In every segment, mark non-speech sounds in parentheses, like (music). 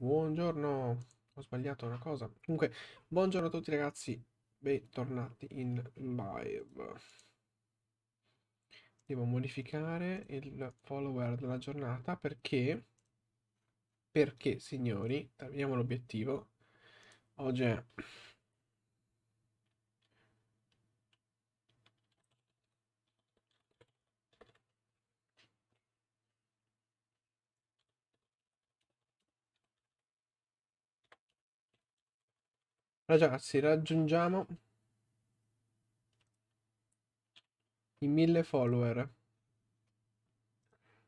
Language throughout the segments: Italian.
Buongiorno, ho sbagliato una cosa. Comunque, buongiorno a tutti ragazzi, bentornati in live. Devo modificare il follower della giornata perché, perché signori, terminiamo l'obiettivo. Oggi è Ragazzi, raggiungiamo i 1000 follower.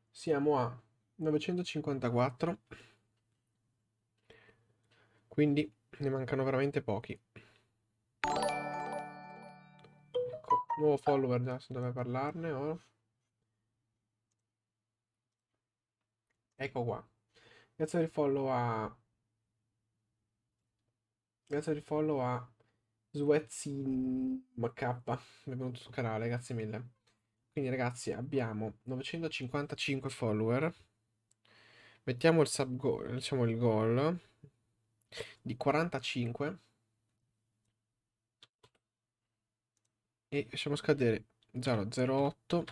Siamo a 954. Quindi ne mancano veramente pochi. Ecco, nuovo follower, già se doveva parlarne ora. Oh. Ecco qua. Grazie per il follow a Grazie per il follow a SuezzinMK, benvenuto sul canale, grazie mille. Quindi ragazzi abbiamo 955 follower, mettiamo il sub goal, diciamo il goal di 45 e lasciamo scadere 008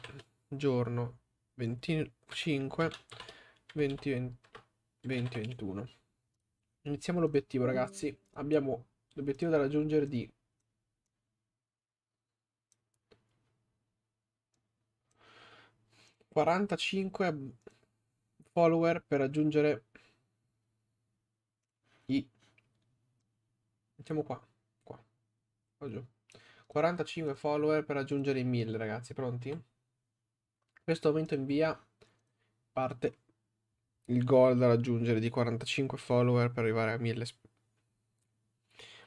giorno 25 20, 20 Iniziamo l'obiettivo, ragazzi. Abbiamo l'obiettivo da raggiungere di... ...45 follower per raggiungere i... Mettiamo qua, qua, giù. 45 follower per raggiungere i 1000, ragazzi. Pronti? Questo aumento in via parte il goal da raggiungere di 45 follower per arrivare a 1000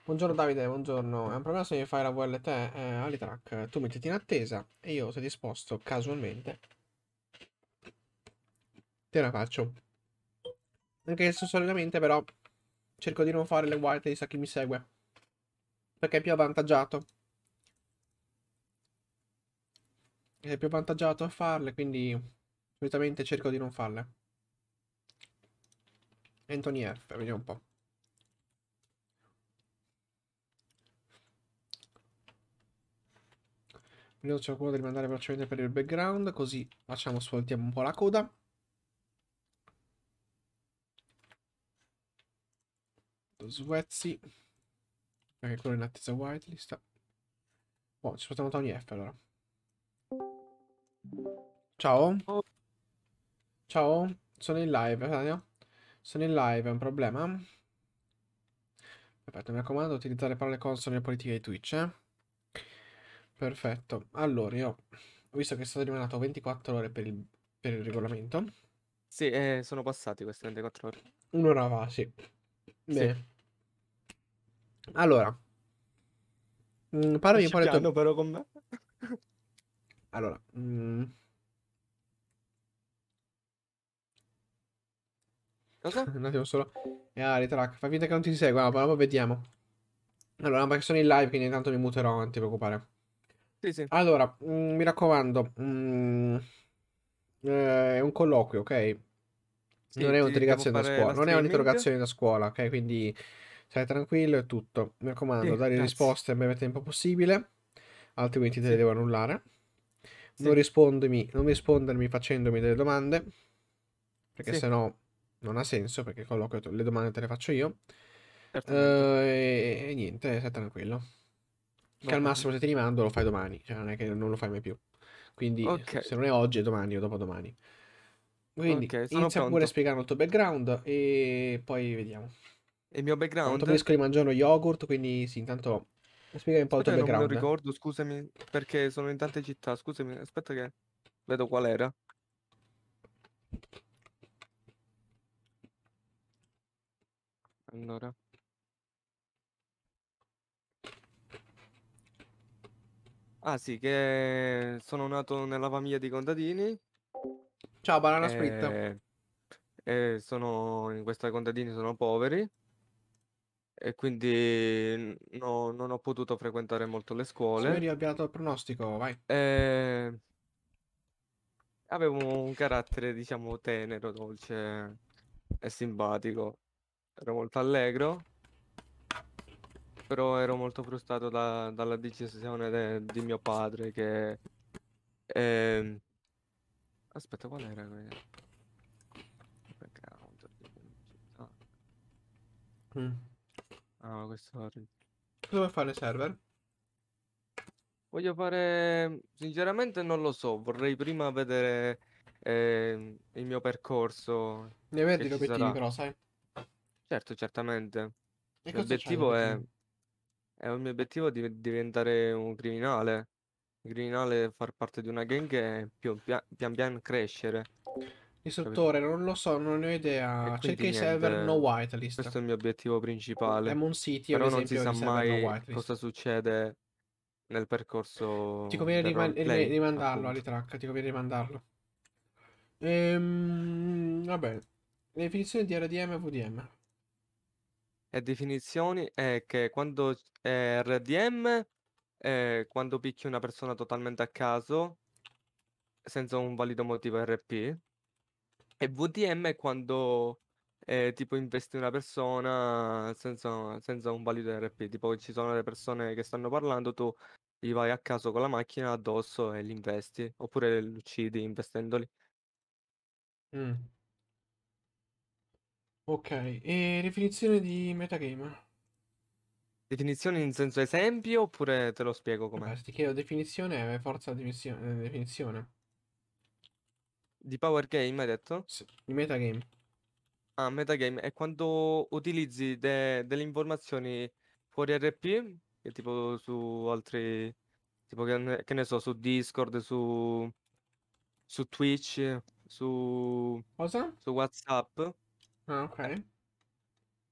Buongiorno Davide, buongiorno. È un problema se mi fai la VLT eh, Alitrack. Tu mettiti in attesa e io, se disposto, casualmente, te la faccio. Anche se solitamente, però, cerco di non fare le white whitelist a chi mi segue. Perché è più avvantaggiato. È più avvantaggiato a farle, quindi solitamente cerco di non farle. Anthony F, vediamo un po'. Prima ci qualcuno di rimandare velocemente per il background, così facciamo svoltiamo un po' la coda. Svezzi, Anche quello in attesa whitelist. Buono, ci portiamo Tony F allora. Ciao. Oh. Ciao, sono in live, Daniel. Sono in live, è un problema? Aspetta, mi raccomando, utilizzare parole console nelle politiche di Twitch, eh? Perfetto. Allora, io ho visto che sono stato 24 ore per il, per il regolamento. Sì, eh, sono passati queste 24 ore. Un'ora va, sì. Bene. Sì. Allora, mh, mm, parlami un po' del tuo... però con me. allora, mh, mm. Cosa? Un (laughs) attimo solo. Eh, ah, ritrack. Fai finta che non ti segua. Allora, ah, poi vediamo. Allora, perché sono in live, quindi intanto mi muterò, non ti preoccupare. Sì, sì. Allora, mh, mm, mi raccomando. Mh, mm, eh, è un colloquio, ok? Sì, non è un'interrogazione da scuola. Non è un'interrogazione da scuola, ok? Quindi stai tranquillo e tutto. Mi raccomando, dare grazie. risposte nel breve tempo possibile. Altrimenti te le devo annullare. Non, non rispondermi facendomi delle domande perché sì. sennò non ha senso perché colloquio le domande te le faccio io. Uh, e, e, niente, stai tranquillo. Che al massimo se ti rimando lo fai domani, cioè non è che non lo fai mai più. Quindi okay. se non è oggi è domani o dopodomani. Quindi okay, inizia pronto. pure a spiegare il tuo background e poi vediamo. Il mio background? Quanto riesco a mangiare lo yogurt, quindi sì, intanto spiegami un po' il tuo background. Non me lo ricordo, scusami, perché sono in tante città, scusami, aspetta che vedo qual era. Allora. Ah sì, che sono nato nella famiglia di contadini. Ciao, banana eh, spritta. E eh, sono in questa contadini sono poveri e quindi no, non ho potuto frequentare molto le scuole. Signori, abbiamo il pronostico, vai. E... Eh, avevo un carattere, diciamo, tenero, dolce e simpatico ero molto allegro, però ero molto frustrato da, dalla decisione de, di mio padre che... Eh... Aspetta, qual era? Ah. Mm. Ah, questo... Cosa vuoi fare server? Voglio fare... Sinceramente non lo so, vorrei prima vedere eh, il mio percorso. Ne vedi vendi l'obiettivo però, sai? Certo, certamente. E cosa L'obiettivo è, è il mio obiettivo di diventare un criminale. Un criminale, far parte di una gang e più- pia- pian piano crescere. Istruttore, non lo so, non ne ho idea. Cerca i server no whitelist. questo è il mio obiettivo principale. Lemon City, ad Però non si sa mai no cosa succede nel percorso Ti conviene rima- rimandarlo appunto. all'Itrack, ti conviene rimandarlo. Ehm, va Definizione di RDM e VDM. E definizioni è che quando è RDM, è quando picchi una persona totalmente a caso, senza un valido motivo RP, e VDM è quando eh, tipo investi una persona senza, senza, un valido RP, tipo ci sono le persone che stanno parlando, tu gli vai a caso con la macchina addosso e li investi, oppure li uccidi investendoli. Mm. Ok, e definizione di metagame? Definizione in senso esempio oppure te lo spiego eh come? se ti chiedo definizione, è eh, forza definizione. Eh, definizione. Di Power Game hai detto? Sì, Di metagame. Ah, metagame è quando utilizzi de- delle informazioni fuori RP, che tipo su altri, tipo che ne, che ne so, su Discord, su, su Twitch, su, Cosa? su WhatsApp, Ah, ok.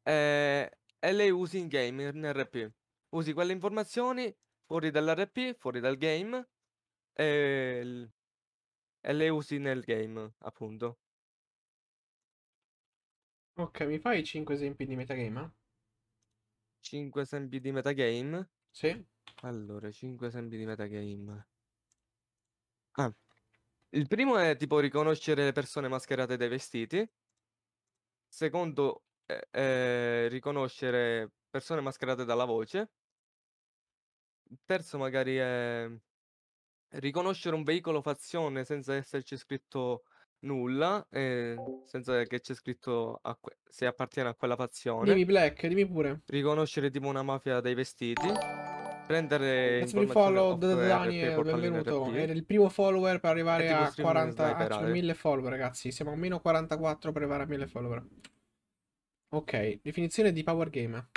Eh, e le usi in game, in RP. Usi quelle informazioni fuori dall'RP, fuori dal game, e, e le usi nel game, appunto. Ok, mi fai 5 esempi di metagame? 5 esempi di metagame. Sì? Allora, 5 esempi di metagame. Ah, il primo è tipo riconoscere le persone mascherate dai vestiti. Secondo, eh, eh, riconoscere persone mascherate dalla voce. Terzo, magari è riconoscere un veicolo fazione senza esserci scritto nulla, eh, senza che c'è scritto a que- se appartiene a quella fazione. Dimmi Black, dimmi pure. Riconoscere tipo una mafia dai vestiti prendere il follow Daniel, benvenuto. Era il primo follower per arrivare a 40 a 1000 follower, ragazzi. Siamo a meno 44 per arrivare a 1000 follower. Ok, definizione di power game.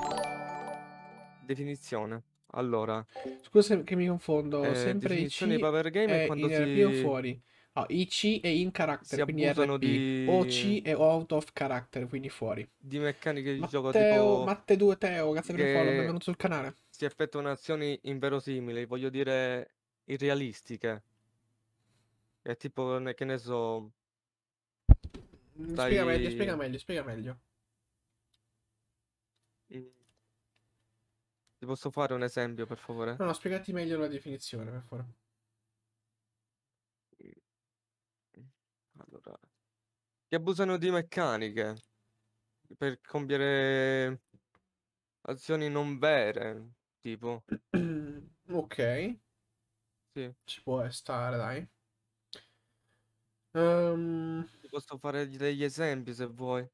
Definizione. Allora, scusa che mi confondo, eh, sempre IC di power game è quando si... RP fuori. Ah, IC è in character, quindi RP. Di... OC è out of character, quindi fuori. Di meccaniche di Matteo, gioco tipo Matte 2 Teo, grazie che... per il follow, benvenuto sul canale si effettuano azioni inverosimili, voglio dire irrealistiche. È tipo, che ne so... Dai... Mm, spiega meglio, spiega meglio, spiega meglio. Mm. Ti posso fare un esempio, per favore? No, no, spiegati meglio la definizione, per favore. Mm. Allora, che abusano di meccaniche per compiere azioni non vere, Tipo. (clears throat) ok. Sì. Ci può stare, dai. Ehm, Ti posso fare degli esempi se vuoi.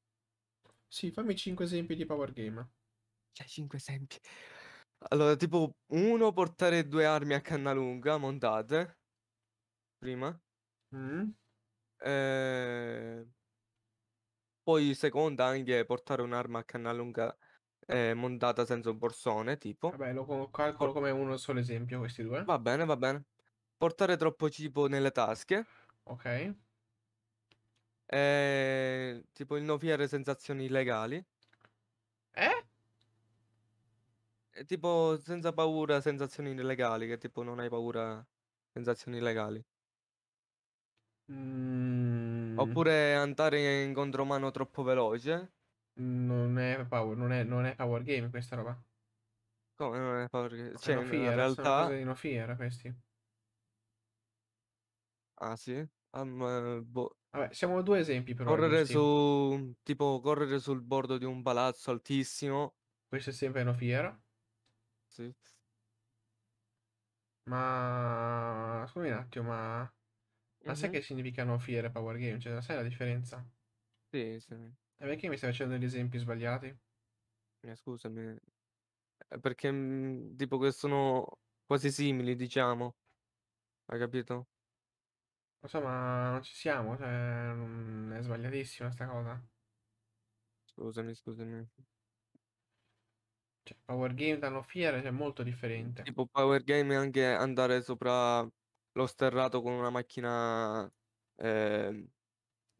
sì, fammi 5 esempi di power game. Cioè, cinque esempi. Allora, tipo, uno, portare due armi a canna lunga montate. Prima. Mm? Eh, Poi seconda anche portare un'arma a canna lunga eh, montata senza un borsone, tipo. Vabbè, lo calcolo come uno solo esempio, questi due. Va bene, va bene. Portare troppo cibo nelle tasche. Ok. Eh, tipo il innoviare sensazioni illegali. Eh? E eh, tipo senza paura, sensazioni illegali, che tipo non hai paura, sensazioni illegali. Mm. Oppure andare in contromano troppo veloce. Non è power, non è, non è power game questa roba. Come non è power game? Cioè, no fear, in realtà... Sono di no fear questi. Ah sì? Um, boh. Vabbè, siamo due esempi però. Correre su... Tipo, correre sul bordo di un palazzo altissimo. Questo è sempre no fear. Sì. Ma... Scusami un attimo, ma... Ma mm-hmm. sai che significa no fear e power game? Cioè, sai la differenza? Sì, sì. Eh, e perché mi stai facendo degli esempi sbagliati? Eh, scusami, eh, perché mm, tipo che sono quasi simili, diciamo. Hai capito? Insomma, non ci siamo, cioè, è sbagliatissima sta cosa. Scusami, scusami. Cioè, Power Game da No Fear cioè, è molto differente. Tipo power game è anche andare sopra lo sterrato con una macchina Eh,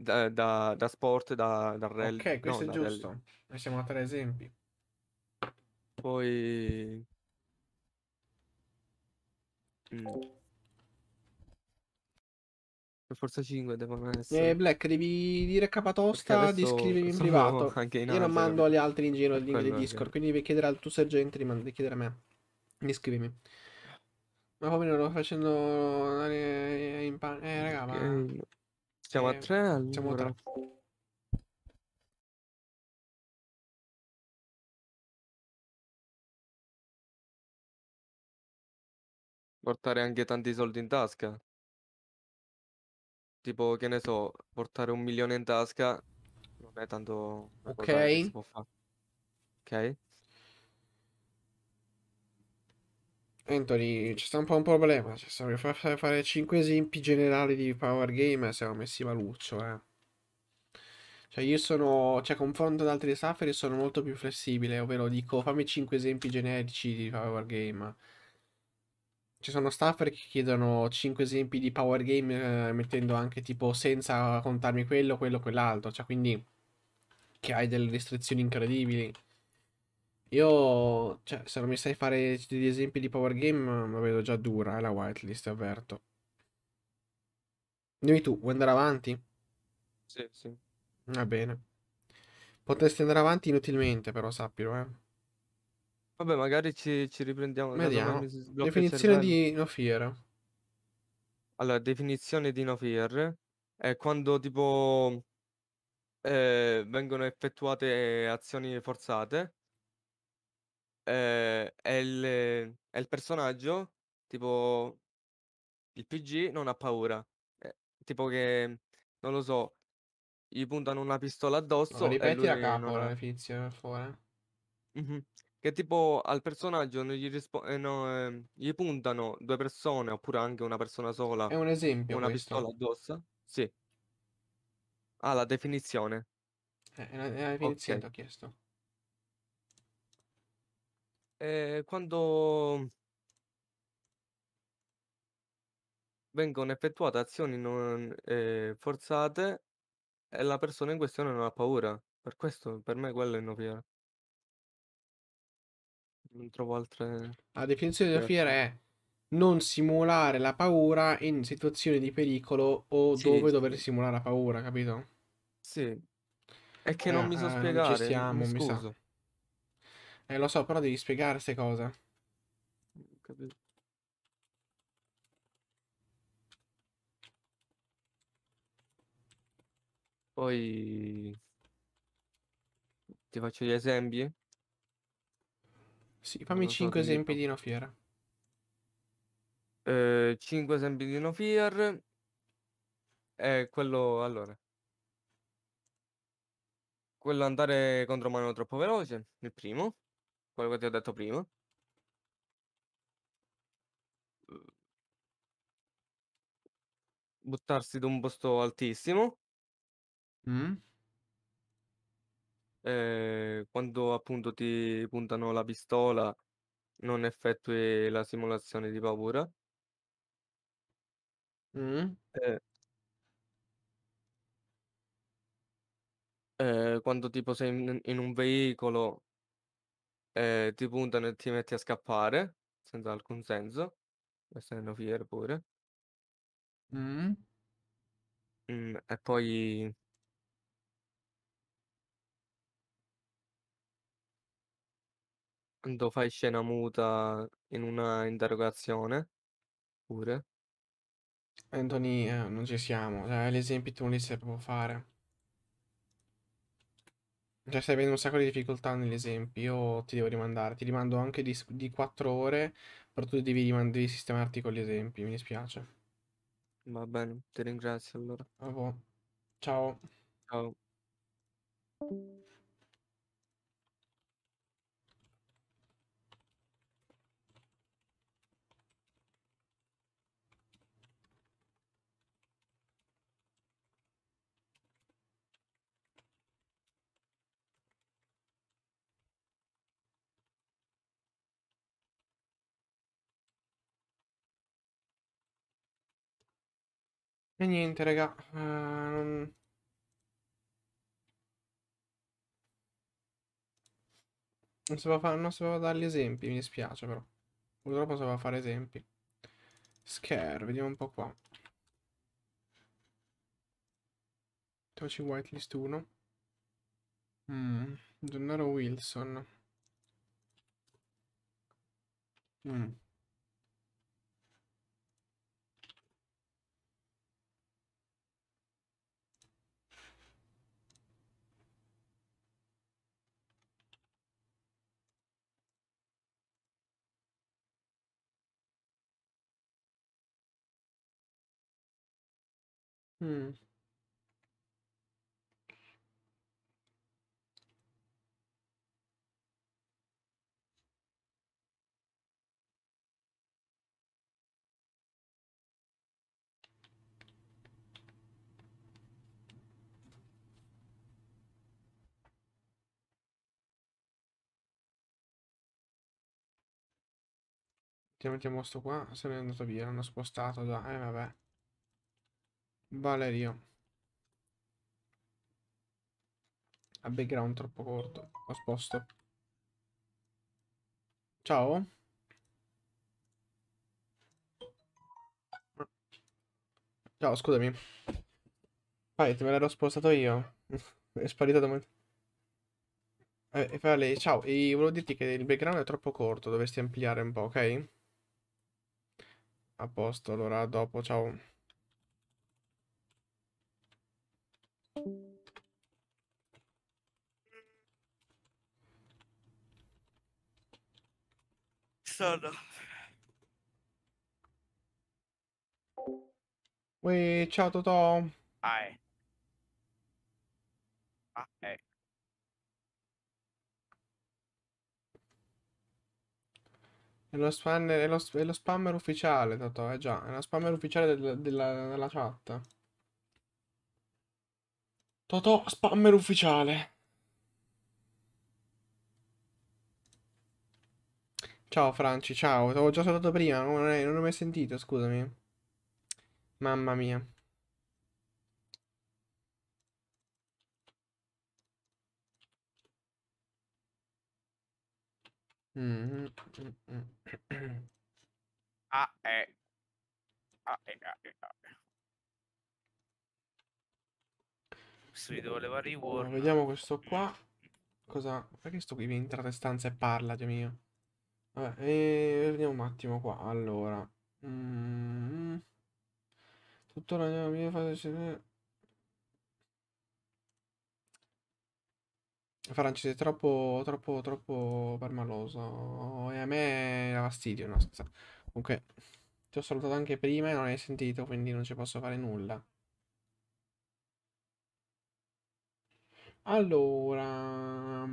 da, da, da sport, da, dal rally. Ok, questo no, è giusto. Rally. Noi siamo a tre esempi. Poi... Mm. Per forza 5 devono essere. Eh, Black, devi dire capatosta di scrivermi in privato. (laughs) In Io non mando agli altri in giro il (laughs) link di Discord, anche. quindi devi chiedere al tuo sergente di, mand- di chiedere a me. Mi scrivimi. Ma poi non lo facendo in pan- Eh, raga, ma... Eh, siamo a tre allora. Siamo a tre. Portare anche tanti soldi in tasca. Tipo, che ne so, portare un milione in tasca non è tanto una si Ok. può fare. Ok? Anthony, c'è un po' un problema. Cioè, se vuoi fare 5 esempi generali di Power Game, siamo messi maluccio, eh. Cioè, io sono. Cioè, confronto ad altri staffer, sono molto più flessibile. Ovvero, dico, fammi 5 esempi generici di Power Game. Ci sono staffer che chiedono 5 esempi di Power Game, eh, mettendo anche tipo senza contarmi quello, quello, quell'altro. Cioè, quindi. Che hai delle restrizioni incredibili. Io, cioè, se non mi sai fare degli esempi di power game, la vedo già dura, eh, la whitelist, avverto. Dimmi tu, vuoi andare avanti? Sì, sì. Va bene. Potresti andare avanti inutilmente, però sappilo, eh. Vabbè, magari ci, ci riprendiamo. Vediamo. Definizione di no fear. Allora, definizione di no fear è quando tipo eh, vengono effettuate azioni forzate ehm, è il è il personaggio, tipo il PG non ha paura. Eh, tipo che, non lo so, gli puntano una pistola addosso. No, ripeti la capo, non... la definizione per favore. Mhm. Che tipo al personaggio non gli, rispo- eh, no, eh, gli puntano due persone oppure anche una persona sola. È un esempio una questo. pistola addosso. Sì. Ah, la definizione. Eh, è una, è una definizione, Ok. ti ho chiesto eh, quando vengono effettuate azioni non, eh, forzate e eh, la persona in questione non ha paura. Per questo, per me, quello è no fear Non trovo altre. La definizione di no fear è non simulare la paura in situazioni di pericolo o sì, dove dover simulare la paura, capito? Sì. È che non eh, mi so spiegare. Eh, non ci siamo, mi, mi scuso. Sa. Eh, lo so, però devi spiegare queste cose. Capito. Poi ti faccio gli esempi? Sì, fammi 5 eh, esempi di... di Eh, 5 esempi di No Fear. quello allora. Quello andare contro mano troppo veloce, il primo quello che ti ho detto prima. Mhmm, buttarsi da un posto altissimo. Mm. Eh, quando appunto ti puntano la pistola, non effettui la simulazione di paura. Mm. Eh, eh, quando tipo sei in, in un veicolo eh, ti puntano e ti metti a scappare senza alcun senso. Questo fier pure. Mm. Mm, e poi quando fai scena muta in una interrogazione pure. Anthony, eh, non ci siamo. Cioè, l'esempio tu non li sai proprio fare. Cioè, stai avendo un sacco di difficoltà negli esempi. Io ti devo rimandare. Ti rimando anche di, di 4 ore, però tu devi, riman- devi sistemarti con gli esempi, mi dispiace. Va bene, ti ringrazio allora. Ah, Ciao. Ciao. E niente, raga. Um... Non sapevo, fare, non sapevo dargli esempi, mi dispiace però. Purtroppo sapevo fare esempi. Scare, vediamo un po' qua. Toci whitelist 1. Mm. Gennaro Wilson. Mm. Mh. Mm. Ti mettiamo sto qua, se n'è andato via, l'hanno spostato già, Eh vabbè. Valerio. A background troppo corto. Ho sposto. Ciao. Ciao, scusami. Fai te me l'ero spostato io. (laughs) è sparito da me. Eh, vale, ciao, e volevo dirti che il background è troppo corto, dovresti ampliare un po', ok? A posto, allora dopo, ciao. Pakistan. Uè, ciao Totò. Ah, eh. Ah, eh. È lo, spanner, è, lo, è lo, spammer ufficiale, Totò, è eh, già, è lo spammer ufficiale del, della, della chat. Totò, spammer ufficiale. Ciao Franci, ciao. T'avevo già salutato prima, non, ho mai sentito, scusami. Mamma mia. Mm -hmm. Ah, eh. Ah, eh, ah, eh, ah. Questo video voleva levare Allora, vediamo questo qua. Cosa? Perché sto qui entra in stanza e parla, Dio mio? Vabbè, e vediamo un attimo qua. Allora. Mm. Tuttora la mia fase Francese è troppo, troppo, troppo permaloso. E a me da fastidio, no, scherzo. Comunque, ti ho salutato anche prima e non hai sentito, quindi non ci posso fare nulla. Allora...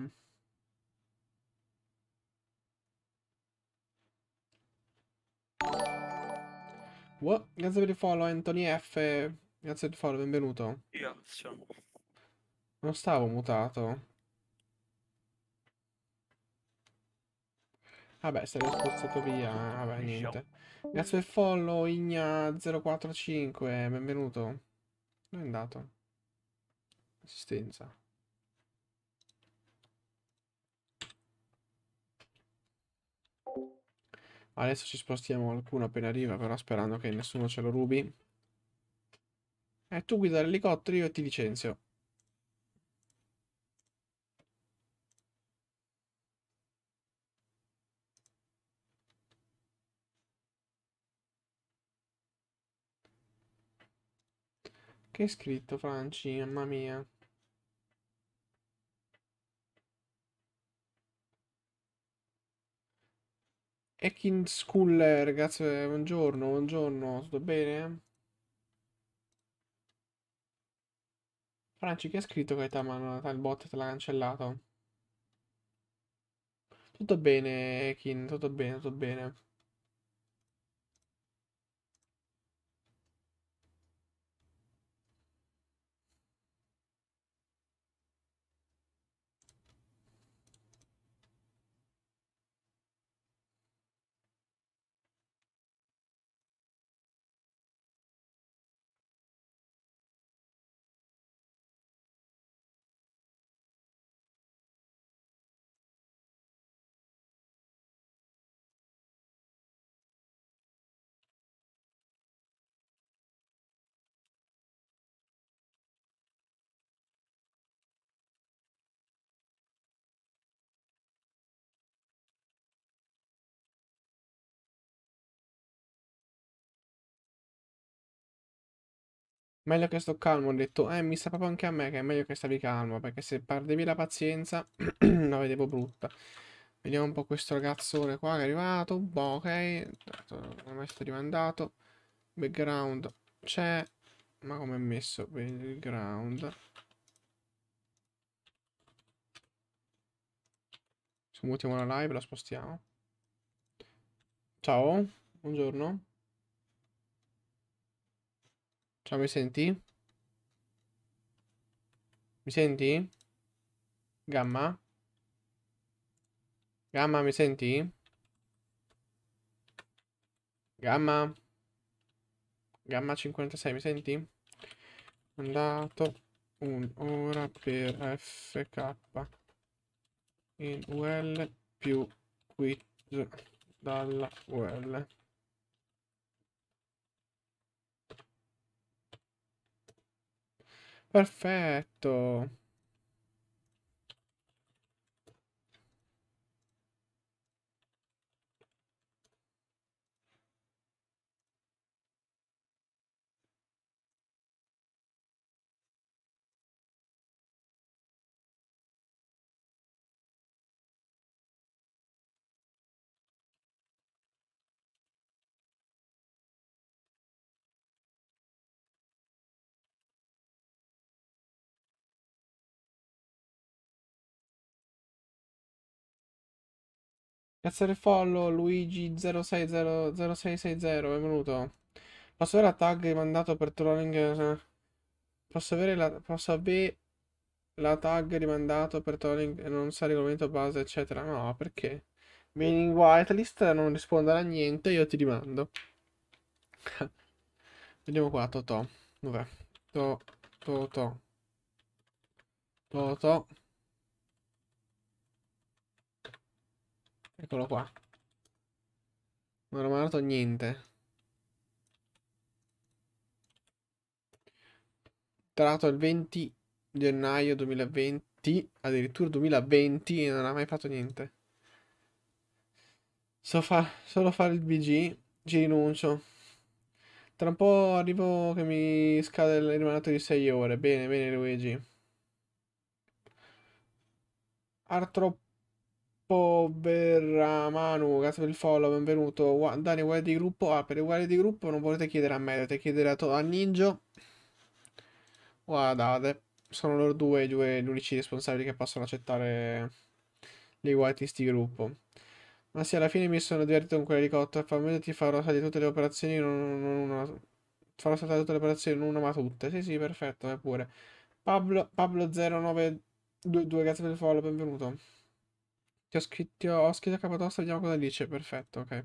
Wow, grazie per il follow, Anthony F. Grazie per il follow, benvenuto. Grazie. Non stavo mutato. Vabbè, sarei spazzato via. Vabbè, niente. Grazie per il follow, Igna045. Benvenuto. Dove è andato? Assistenza. Adesso ci spostiamo qualcuno appena arriva, però sperando che nessuno ce lo rubi. E eh, tu guida l'elicottero, io ti licenzio. Che è scritto, Franci? Mamma mia. Ekin School, ragazze, buongiorno, buongiorno, tutto bene? Franci, chi ha scritto Gaetano il bot te l'ha cancellato? Tutto bene, Ekin, tutto bene, tutto bene. Meglio che sto calmo, ho detto. Eh, mi sa proprio anche a me che è meglio che stavi calmo, perché se perdevi la pazienza (clears throat) la vedevo brutta. Vediamo un po' questo ragazzone qua che è arrivato. Boh, ok. Non è stato rimandato. Background c'è. Ma come è messo? Background. Se mutiamo la live la spostiamo. Ciao, buongiorno. Ciao, mi senti? Mi senti? Gamma? Gamma, mi senti? Gamma? Gamma 56, mi senti? Andato un'ora per FK in UL più quiz dalla UL. Perfetto. Grazie del follow, Luigi0660, benvenuto. Posso avere la tag rimandato per trolling? Posso avere la, posso avere la tag rimandato per trolling e non sa regolamento base, eccetera? No, perché? Vieni in whitelist, non rispondere a niente, io ti rimando. (laughs) Vediamo qua, Totò. Dov'è? Totò. Totò. Totò. Eccolo qua. Non ho mandato niente. Trato il 20 gennaio 2020, addirittura 2020 e non ha mai fatto niente. So fa solo fare il BG, ci rinuncio. Tra un po' arrivo che mi scade il rimandato di 6 ore. Bene, bene Luigi. Artroppo Povera Manu, grazie per il follow, benvenuto. Dani, guardia di gruppo. Ah, per i guardie di gruppo non volete chiedere a me, dovete chiedere a, to- a Ninjo. Guardate, sono loro due, due gli unici responsabili che possono accettare le guardie di gruppo. Ma sì, alla fine mi sono divertito con quell'elicottero. Fammi ti farò saltare tutte le operazioni, non, non una. Farò saltare tutte le operazioni, non una ma tutte. Sì, sì, perfetto, eppure. Pablo, Pablo0922, grazie per il follow, benvenuto. Ti ho scritto, ho scritto a Capadosta, vediamo cosa dice. Perfetto, ok.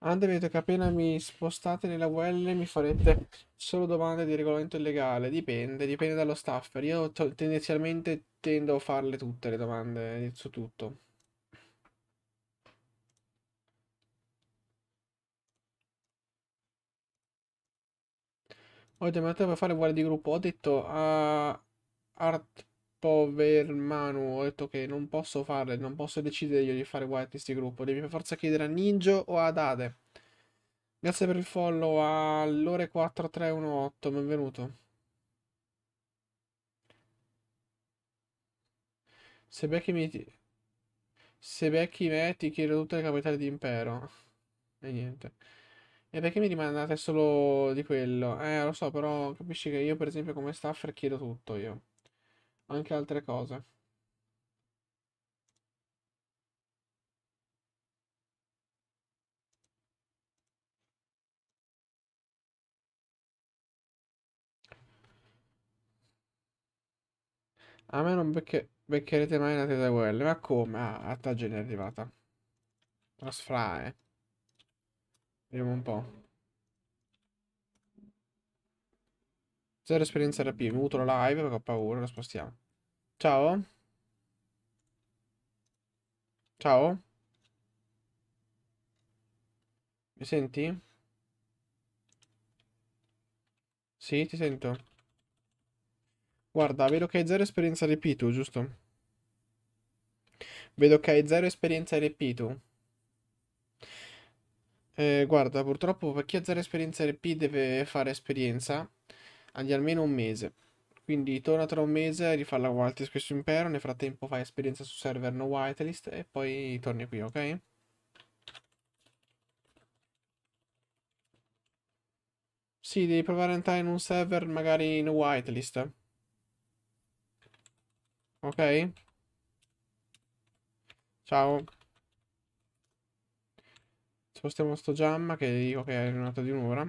Ande vedo che appena mi spostate nella UL mi farete solo domande di regolamento illegale. Dipende, dipende dallo staffer. Io tendenzialmente tendo a farle tutte le domande su tutto. Ho demandato per fare guardia di gruppo. Ho detto a Artpovermanu, ho detto che non posso farle, non posso decidere io di fare guardia di gruppo. Devi per forza chiedere a Ninjo o ad Ade. Grazie per il follow all'ore 4318, benvenuto. Se becchi, mi Se becchi me ti chiedo tutte le capitali di impero. E niente. E perché mi rimandate solo di quello? Eh, lo so, però capisci che io, per esempio, come staffer chiedo tutto io. Anche altre cose. A me non becche beccherete mai la teta quelle. Ma come? Ah, a te è arrivata. La sfrae. Vediamo un po'. Zero esperienza RP. Mi muto la live perché ho paura. La spostiamo. Ciao. Ciao. Mi senti? Sì, ti sento. Guarda, vedo che hai zero esperienza RP tu, giusto? Vedo che hai zero esperienza RP tu. Eh, guarda, purtroppo per chi ha zero esperienza RP deve fare esperienza di almeno un mese. Quindi torna tra un mese, rifà la whitelist questo impero, nel frattempo fai esperienza su server no whitelist e poi torni qui, ok? Sì, devi provare ad entrare in un server magari in whitelist. Ok? Ciao. Spostiamo sto Giamma che dico che è arrivato di un'ora.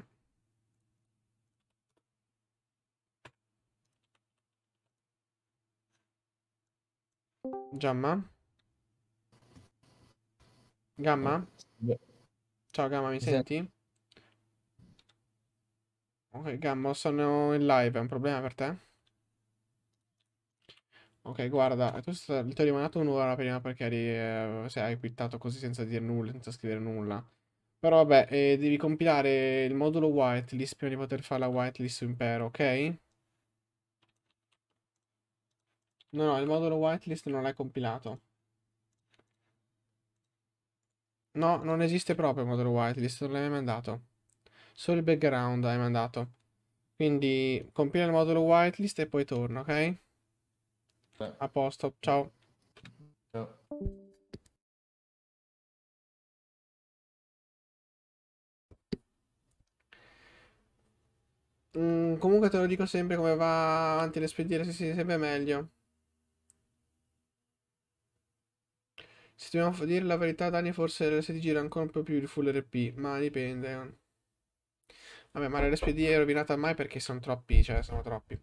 Giamma? Gamma? Ciao Gamma, mi senti? Ok Gamma, sono in live, è un problema per te? Ok, guarda, tu ti è rimasto un'ora prima perché eri, eh, sei quittato così senza dire nulla, senza scrivere nulla. Però vabbè, eh, devi compilare il modulo whitelist prima di poter fare la whitelist su Impero, ok? No, no, il modulo whitelist non l'hai compilato. No, non esiste proprio il modulo whitelist, non l'hai mandato. Solo il background hai mandato. Quindi compila il modulo whitelist e poi torno, ok? A posto, ciao. Mm, comunque te lo dico sempre come va avanti l'espedire, se si sempre meglio. Se dobbiamo dire la verità, Dani forse si gira ancora un po' più il full RP, ma dipende. Vabbè, ma l'espedire è rovinata mai perché sono troppi, cioè sono troppi.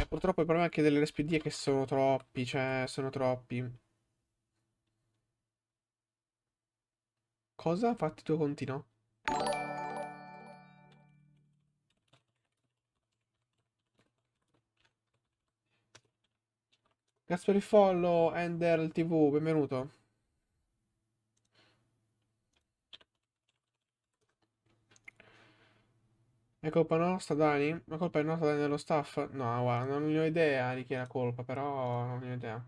Eh, purtroppo il problema è che dell'RSPD è che sono troppi, cioè, sono troppi. Cosa? Fatti due conti, no? Grazie per il follow, Ender TV, benvenuto. È colpa nostra, Dani? La colpa è nostra, Dani, dello staff? No, guarda, non ne ho idea di chi è la colpa, però non ne ho idea.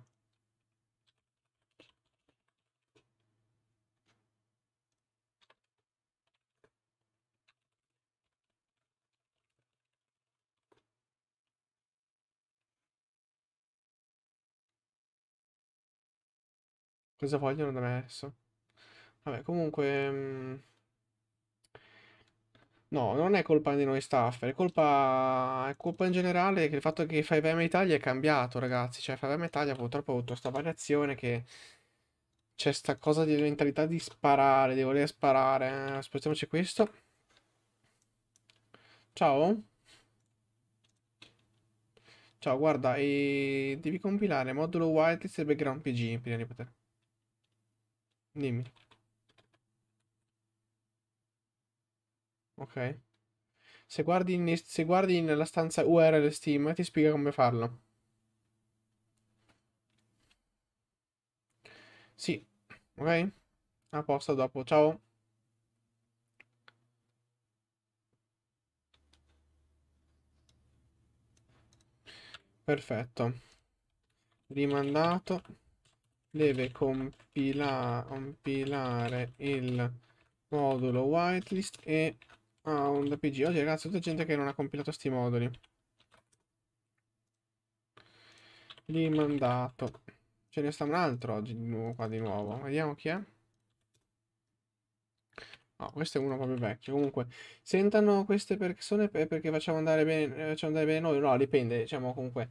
Cosa vogliono da me adesso? Vabbè, comunque... Mh... Mm, No, non è colpa di noi staff, è colpa, è colpa in generale che il fatto che FiveM Italia è cambiato, ragazzi. Cioè, FiveM Italia purtroppo ha avuto questa variazione che c'è sta cosa di mentalità di sparare, di voler sparare. Eh, spostiamoci questo. Ciao. Ciao, guarda, e... devi compilare modulo whitelist e background PG prima di poter... Dimmi. Ok. Se guardi, in, se guardi nella stanza URL Steam ti spiega come farlo. Sì, ok? A posto dopo, ciao. Perfetto. Rimandato. Deve compila compilare il modulo whitelist e Ah, un DPG. Oggi ragazzi, tutta gente che non ha compilato sti moduli. Li mandato. Ce ne sta un altro oggi di nuovo, qua di nuovo. Vediamo chi è. No, questo è uno proprio vecchio. Comunque, sentano queste persone perché facciamo andare bene, eh, facciamo andare bene noi? No, dipende. Diciamo comunque,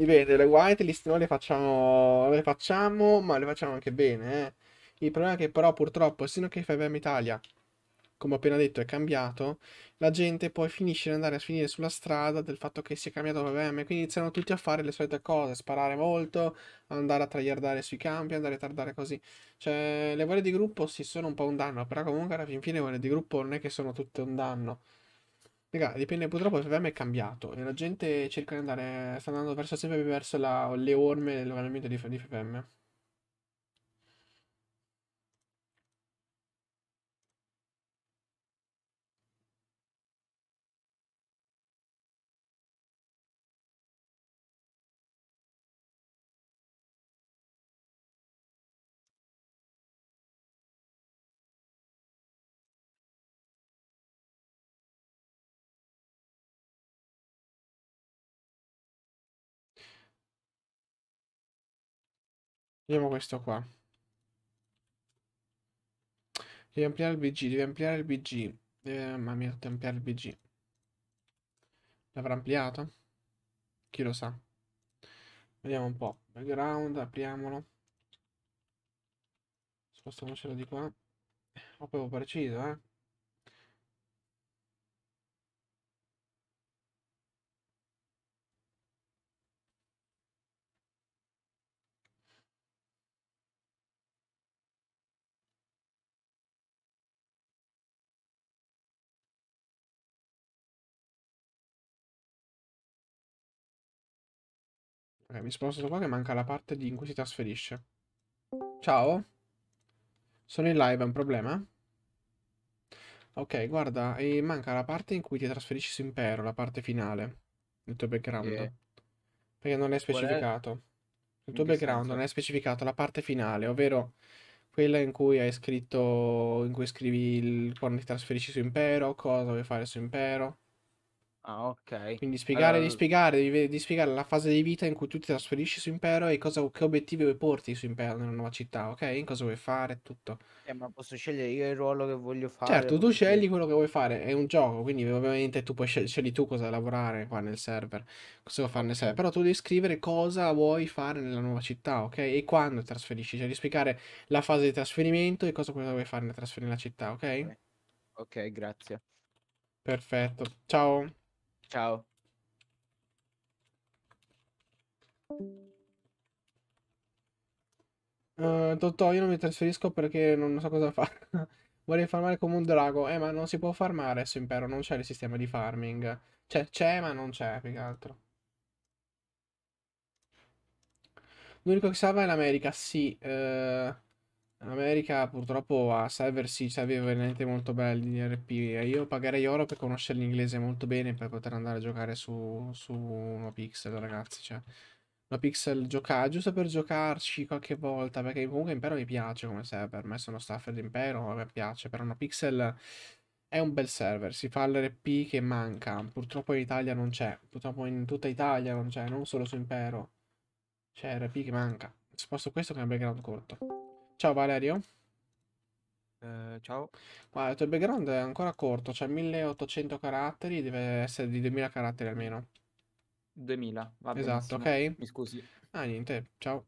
Dipende, le whitelist noi le facciamo, le facciamo, ma le facciamo anche bene. Eh. Il problema è che però purtroppo, sino che FBM Italia, come ho appena detto, è cambiato, la gente poi finisce di andare a finire sulla strada del fatto che si è cambiato FBM, quindi iniziano tutti a fare le solite cose, sparare molto, andare a traiardare sui campi, andare a tardare così. Cioè, le guerre di gruppo si sì, sono un po' un danno, però comunque alla fin fine le guerre di gruppo non è che sono tutte un danno. Raga, dipende purtroppo il problema è cambiato e la gente cerca di andare, sta andando verso, sempre verso la, le orme del cambiamento di, di FPM. Vediamo questo qua. Devi ampliare il BG, devi ampliare il BG. Eh, mamma mia, devi ampliare il BG. L'avrà ampliato? Chi lo sa? Vediamo un po'. Background, apriamolo. Spostiamocelo di qua. Proprio preciso, eh. Ok, eh, mi sposto qua che manca la parte in cui si trasferisce. Ciao. Sono in live, è un problema? Ok, guarda, e manca la parte in cui ti trasferisci su Impero, la parte finale del tuo background. Eh. Perché non è specificato. Il tuo background senso? non è specificato la parte finale, ovvero quella in cui hai scritto, in cui scrivi il, quando ti trasferisci su Impero, cosa vuoi fare su Impero. Ah, ok. Quindi spiegare, allora... rispiegare, di, di spiegare la fase di vita in cui tu ti trasferisci su Impero e cosa, che obiettivi vuoi porti su Impero nella nuova città, ok? cosa vuoi fare, tutto. Eh, ma posso scegliere io il ruolo che voglio fare? Certo, tu scegli quello che vuoi fare, è un gioco, quindi ovviamente tu puoi scegli, tu cosa lavorare qua nel server, cosa vuoi fare nel server, però tu devi scrivere cosa vuoi fare nella nuova città, ok? E quando trasferisci, cioè di spiegare la fase di trasferimento e cosa, vuoi fare nel trasferire nella città, ok? Ok, grazie. Perfetto, ciao. Ciao. Uh, eh, Totò, io non mi trasferisco perché non so cosa fare. (laughs) Vorrei farmare come un drago. Eh, ma non si può farmare adesso, Impero, non c'è il sistema di farming. Cioè, c'è, ma non c'è, più che altro. L'unico che salva è l'America, sì. Uh... L'America purtroppo ha server sì, server cioè, veramente molto belli di RP. Io pagherei oro per conoscere l'inglese molto bene per poter andare a giocare su, su uno pixel, ragazzi. Cioè, uno pixel giocare giusto per giocarci qualche volta. Perché comunque Impero mi piace come server. A me sono staffer di Impero, mi piace. Però uno pixel è un bel server. Si fa l'RP che manca. Purtroppo in Italia non c'è. Purtroppo in tutta Italia non c'è, non solo su Impero. C'è RP che manca. Sposto questo che è un background corto. Ciao Valerio. Eh, ciao. Ma il tuo background è ancora corto, cioè 1800 caratteri, deve essere di 2000 caratteri almeno. 2000, va bene. Esatto, ok? Mi scusi. Ah, niente, ciao.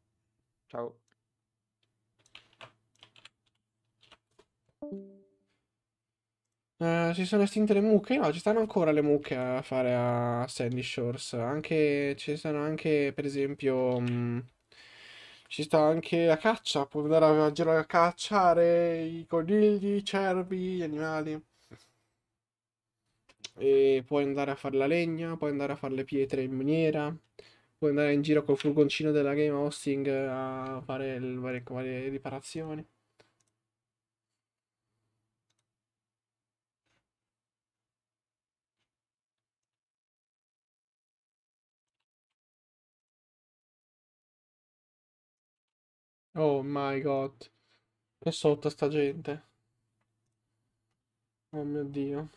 Ciao. Eh, si sono estinte le mucche? No, ci stanno ancora le mucche a fare a Sandy Shores. Anche, ci sono anche, per esempio, mh, mm, ci sta anche la caccia, puoi andare a girare a cacciare i conigli, i cervi, gli animali. E puoi andare a fare la legna, puoi andare a fare le pietre in miniera, puoi andare in giro col furgoncino della game hosting a fare le varie riparazioni. Oh my god. Che sotto sta gente. Oh mio dio.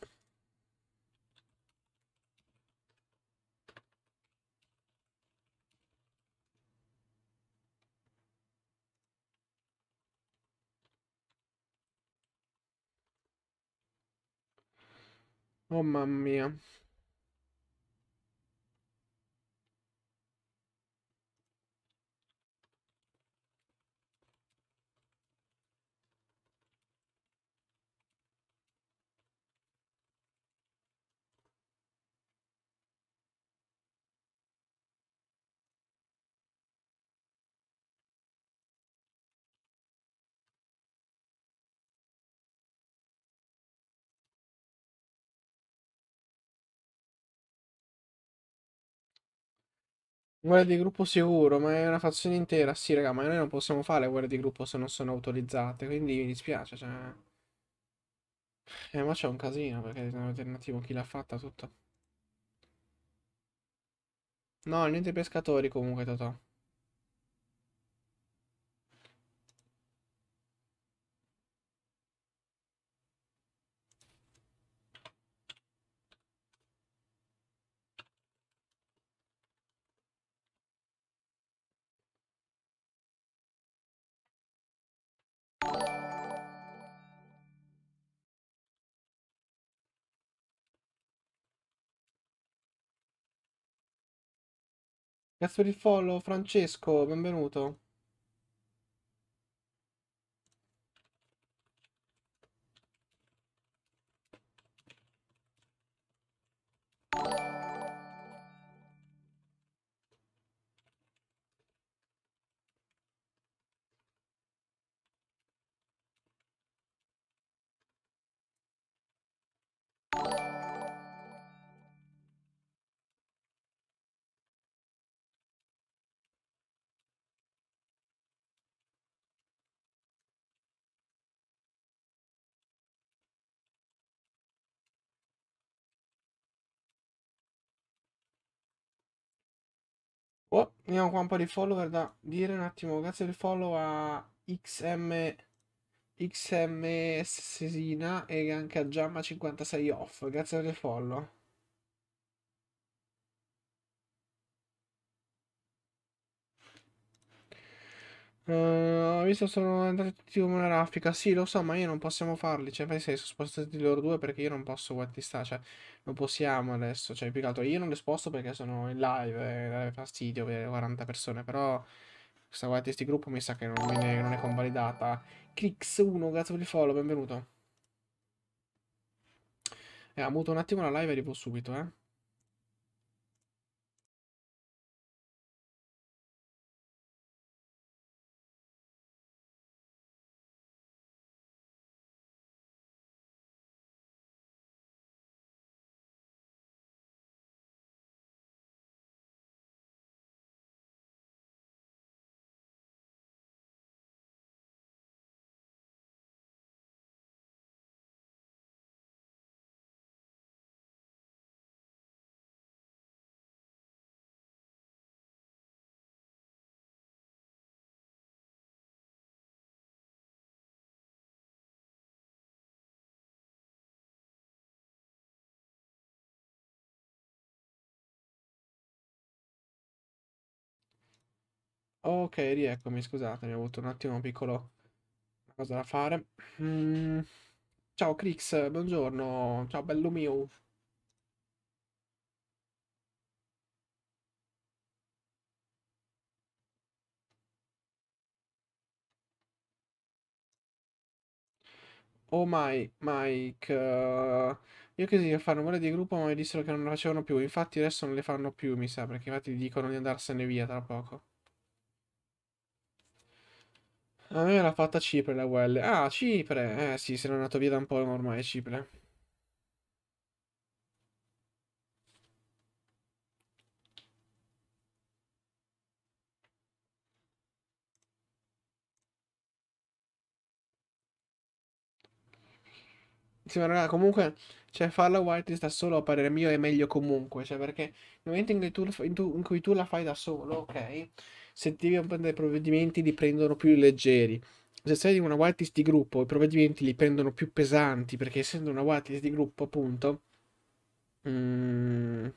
Oh mamma mia. Guerra di gruppo sicuro, ma è una fazione intera. Sì, raga, ma noi non possiamo fare guerre di gruppo se non sono autorizzate, quindi mi dispiace, cioè... Eh, ma c'è un casino, perché è un'alternativa chi l'ha fatta tutto. No, niente pescatori comunque, Totò. Grazie per il follow, Francesco, benvenuto. Oh, abbiamo qua un po' di follower da dire un attimo. Grazie del follow a XM Sesina e anche a Giamma56off. Grazie del follow. Uh, ho visto sono andati tutti come una raffica. Sì, lo so, ma io non possiamo farli. Cioè, fai sono spostati loro due perché io non posso guattista. Cioè, non possiamo adesso. Cioè, più che altro io non le sposto perché sono in live. È eh, fastidio per 40 persone. Però questa di gruppo mi sa che non, ne, non è convalidata. Crix1, grazie per il follow, benvenuto. Eh, muto un attimo la live e arrivo subito, eh. Ok, rieccomi, scusatemi, ho avuto un attimo un piccolo cosa da fare. Mm. Ciao Crix, buongiorno, ciao bello mio. Oh my, Mike, uh, io chiesi di fare un di gruppo ma mi dissero che non lo facevano più, infatti adesso non le fanno più mi sa, perché infatti dicono di andarsene via tra poco. A me l'ha fatta Cipre la UL. Ah, Cipre! Eh sì, se n'è andato via da un po' ormai Cipre. Sì, ma raga, comunque, cioè, farla whitelist da solo, a parere mio, è meglio comunque, cioè, perché nel momento in cui tu, in tu, in cui tu la fai da solo, ok? se devi prendere provvedimenti li prendono più leggeri. Se sei una whitelist di gruppo, i provvedimenti li prendono più pesanti, perché essendo una whitelist di gruppo, appunto, mh, mm,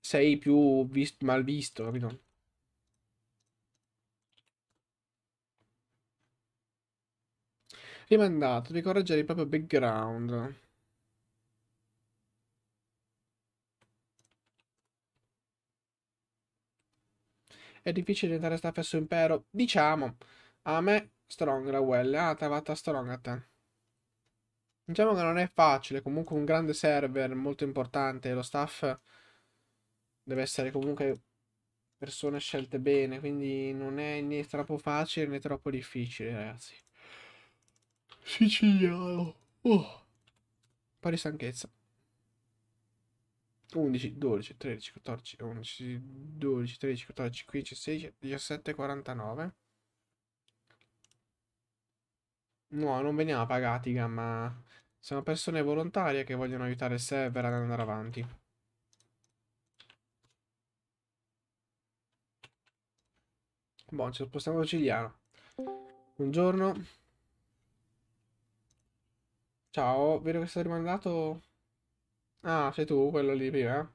sei più vist- mal visto, capito? Rimandato, devi correggere il proprio background. È difficile diventare staffesso Impero. Diciamo, a me strong la well. Ah, ti ha strong a te. Diciamo che non è facile, comunque un grande server molto importante, lo staff deve essere comunque persone scelte bene, quindi non è né troppo facile né troppo difficile, ragazzi. Siciliano. Oh. Un po' di stanchezza. 11, 12, 13, 14, 11, 12, 13, 14, 15, 16, 17, 49. No, non veniamo pagati, gamma. sono persone volontarie che vogliono aiutare il server ad andare avanti. Buon, ci spostiamo al Cigliano. Buongiorno. Ciao, vedo che sei rimandato Ah, sei tu quello lì prima?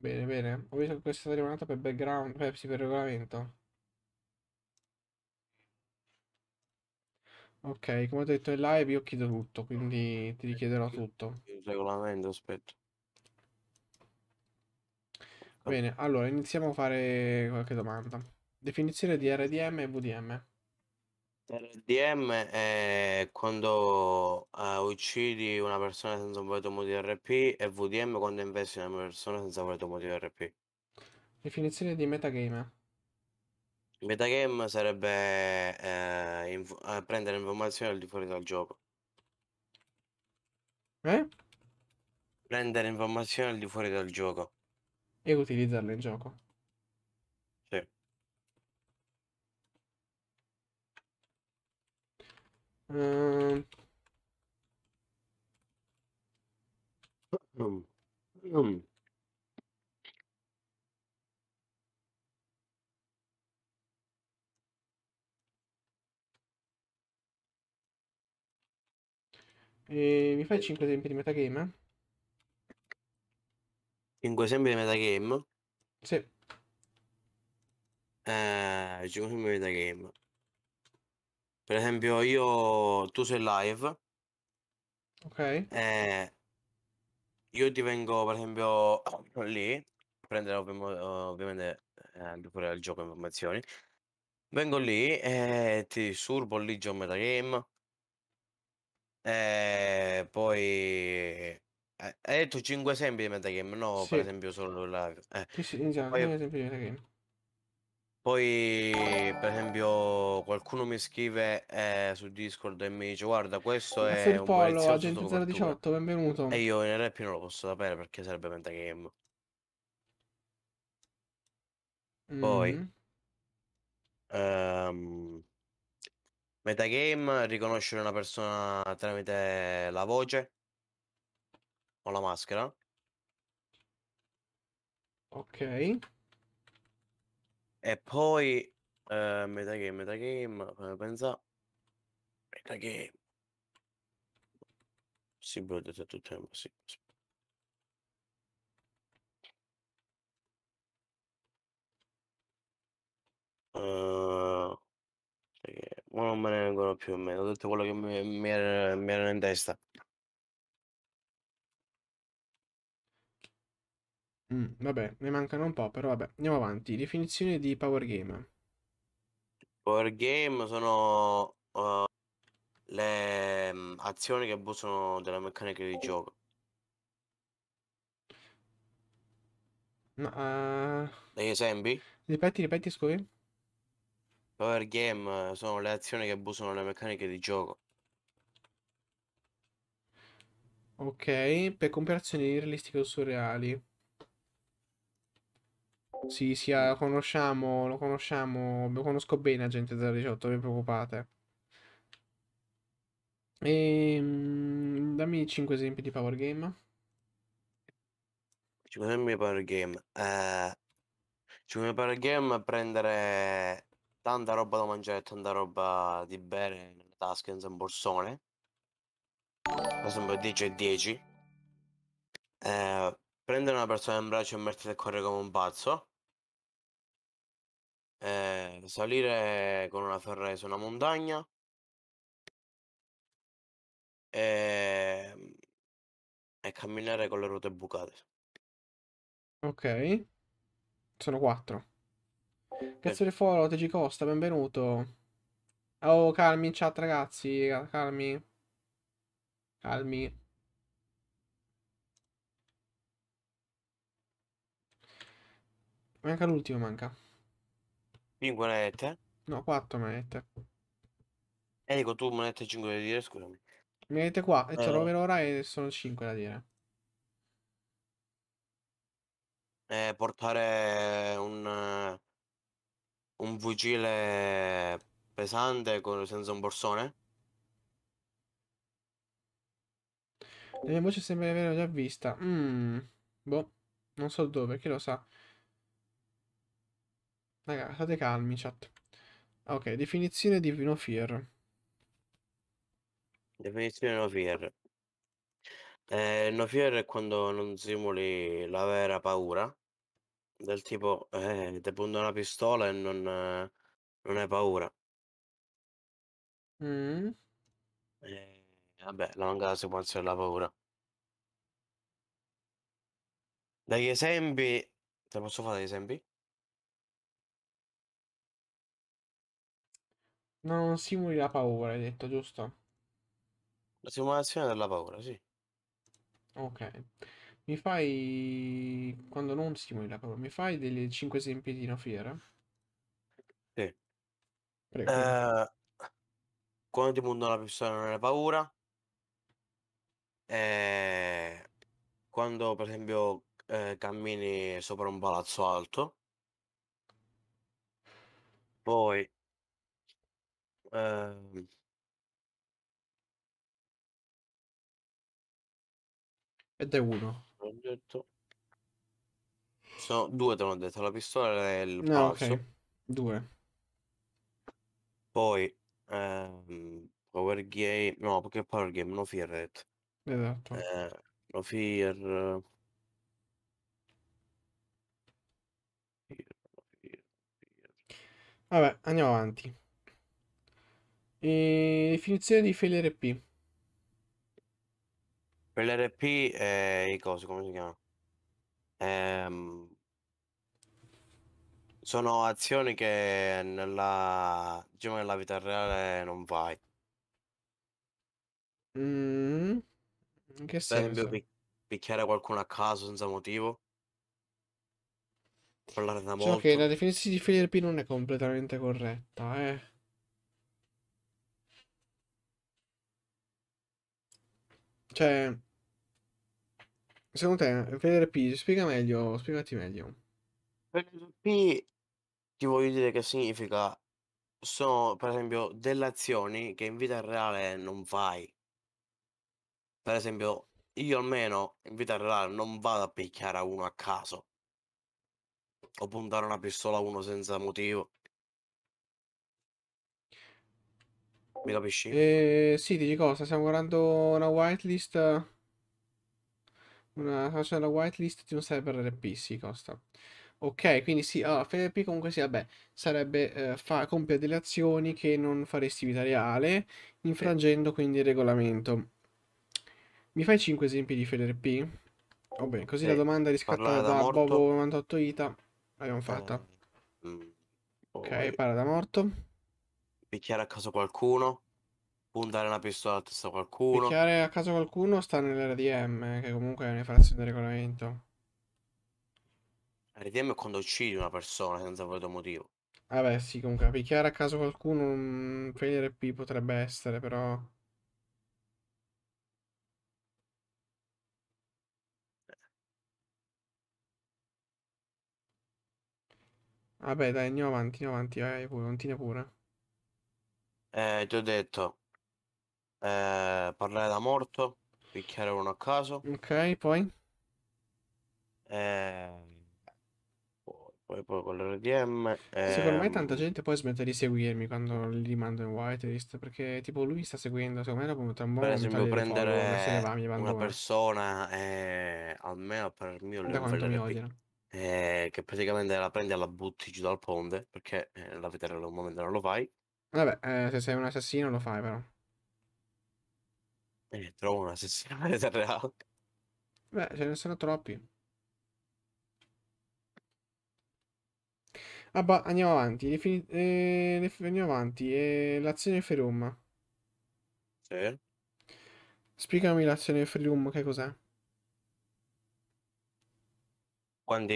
Bene, bene. Ho visto che questa è telefonata per background, Pepsi per regolamento. Ok, come ho detto in live io chiedo tutto, quindi ti eh, richiederò tutto. Il regolamento, aspetta. Bene, allora iniziamo a fare qualche domanda. Definizione di RDM e VDM. DM è eh, quando eh, uccidi una persona senza un valido motivo RP e VDM quando investi una persona senza un valido motivo RP. Definizione di metagame. Metagame sarebbe eh, inf- eh, prendere informazioni al di fuori dal gioco. Eh? Prendere informazioni al di fuori dal gioco. E utilizzarle in gioco. Um. Ehm. E ehm. ehm. mi fai 5 esempi di metagame? Eh? 5 esempi di metagame? Sì. Eh, 5 esempi di metagame. Per esempio, io, tu sei live, ok? eh, io ti vengo per esempio (coughs) lì, a prendere ovviamente eh, pure il gioco informazioni, vengo lì e ti surbo lì, gioco metagame, e eh, poi... Eh, hai detto 5 esempi di metagame, no? Per esempio solo live. Eh, Sì, sì, esatto, Poi- un esempio di metagame. Poi, per esempio, qualcuno mi scrive eh, su Discord e mi dice: Guarda, questo Ma eh, è un Polo, agente 018, benvenuto. E io in RP non lo posso sapere perché sarebbe metagame. Mm. Poi, um, metagame, riconoscere una persona tramite la voce o la maschera. Ok. E poi eh, metagame, metagame, fammi pensare. Metagame. Si bro, ho tutto il tempo, sì. Uh, non me ne vengono più o meno tutto quello che mi, mi, era, mi era in testa. Mm, vabbè, ne mancano un po', però vabbè, andiamo avanti. Definizione di power game. Power game sono uh, le mm, azioni che abusano della meccanica di gioco. Ma, eh, Degli esempi? Ripeti, ripeti, scusi. Power game sono le azioni che abusano delle meccaniche di gioco. Ok, per comparazioni realistiche o surreali. Sì, sì, ah, lo conosciamo, lo conosciamo, lo conosco bene Agente 018, non vi preoccupate. E, ehm, dammi 5 esempi di power game. 5 esempi di power game. Eh, 5 power game prendere tanta roba da mangiare tanta roba di bere nella tasca in un borsone. Per esempio 10 e 10. Eh, prendere una persona in braccio e metterla a correre come un pazzo. Eh, salire con una Ferrari su una montagna. E... Ehm, e camminare con le ruote bucate. Ok. Sono quattro. Eh. Cazzo di fuoco, TG Costa, benvenuto. Oh, calmi in chat, ragazzi. Calmi. Calmi. Manca l'ultimo, manca. 5 manette? No, 4 manette. E eh, dico tu manette 5 da dire, scusami. Mi vedete qua, e eh. trovo l'ora e sono 5 da dire. Eh, portare un, un fucile pesante con, senza un borsone? La mia voce sembra di averla già vista. Mm, boh, non so dove, chi lo sa. Raga, state calmi, chat. Ok, definizione di no fear. Definizione no fear. Eh, no fear è quando non simuli la vera paura, del tipo eh, ti punto una pistola e non, non hai paura. Mm. Eh, vabbè, la mancata sequenza della paura. Dagli esempi, te posso fare degli esempi? non simuli la paura, hai detto, giusto? La simulazione della paura, sì. Ok. Mi fai, quando non simuli la paura, mi fai dei 5 esempi di no fear? Sì. Prego. Eh, quando ti mondo una persona non ha paura, eh, quando per esempio eh, cammini sopra un palazzo alto, poi Ehm, Ed è uno. l'ho detto. Sono due, te l'ho detto, la pistola e il No, ah, ok. polso. Due. Poi, ehm, Power Game, no, perché Power Game, no Fearred. Esatto. Eh, no Fear. Fear, fear. Vabbè, andiamo avanti. E definizione di failure P. Failure P è i cosi, come si chiama? Ehm, sono azioni che nella, diciamo, nella vita reale non vai. Mm, in che Per senso? esempio, picchiare qualcuno a caso senza motivo. Parlare da Diciamo che molto. la definizione di failure P non è completamente corretta, eh. Cioè, secondo te, VLP, spiega meglio, spiegati meglio. P, ti voglio dire che significa, sono per esempio delle azioni che in vita reale non fai. Per esempio, io almeno in vita reale non vado a picchiare a uno a caso o puntare una pistola a uno senza motivo. Mi capisci? Eh, sì, dici cosa? Stiamo guardando una whitelist. Una, cioè la whitelist di un server RP, sì, costa. Ok, quindi sì, allora, FDP comunque sì, vabbè, sarebbe eh, fa, compiere delle azioni che non faresti vita reale, infrangendo quindi il regolamento. Mi fai 5 esempi di FDP? Vabbè, oh, così eh, la domanda riscattata da, da Bobo98 Ita l'abbiamo fatta. Eh, ok, poi... da morto. Picchiare a caso qualcuno. Puntare una pistola alla testa a qualcuno. Picchiare a caso qualcuno sta nell'RDM, che comunque è un'infrazione del regolamento. RDM è quando uccidi una persona senza voluto motivo. Vabbè, ah sì, comunque picchiare a caso qualcuno un mm, failure P potrebbe essere, però. Vabbè, dai, andiamo avanti, andiamo avanti, vai, pure, continua pure. Eh, ti ho detto, eh, parlare da morto, picchiare uno a caso. Ok, poi? Eh, poi, poi, con l'RDM. Secondo me tanta ehm, gente poi smette di seguirmi quando li mando in whitelist, perché tipo lui mi sta seguendo, secondo me dopo un tempo Per esempio prendere se va, una persona, eh, almeno per il mio Guarda quanto mi livello, odiano. eh, che praticamente la prendi e la butti giù dal ponte, perché eh, la veterella un momento non lo fai. Vabbè, eh, se sei un assassino lo fai però. E trovo un assassino del reale. Beh, ce ne sono troppi. Ah, andiamo avanti. Defini- eh, andiamo avanti. Eh, l'azione Ferum. Sì. Spiegami l'azione Ferum, che cos'è? Quando...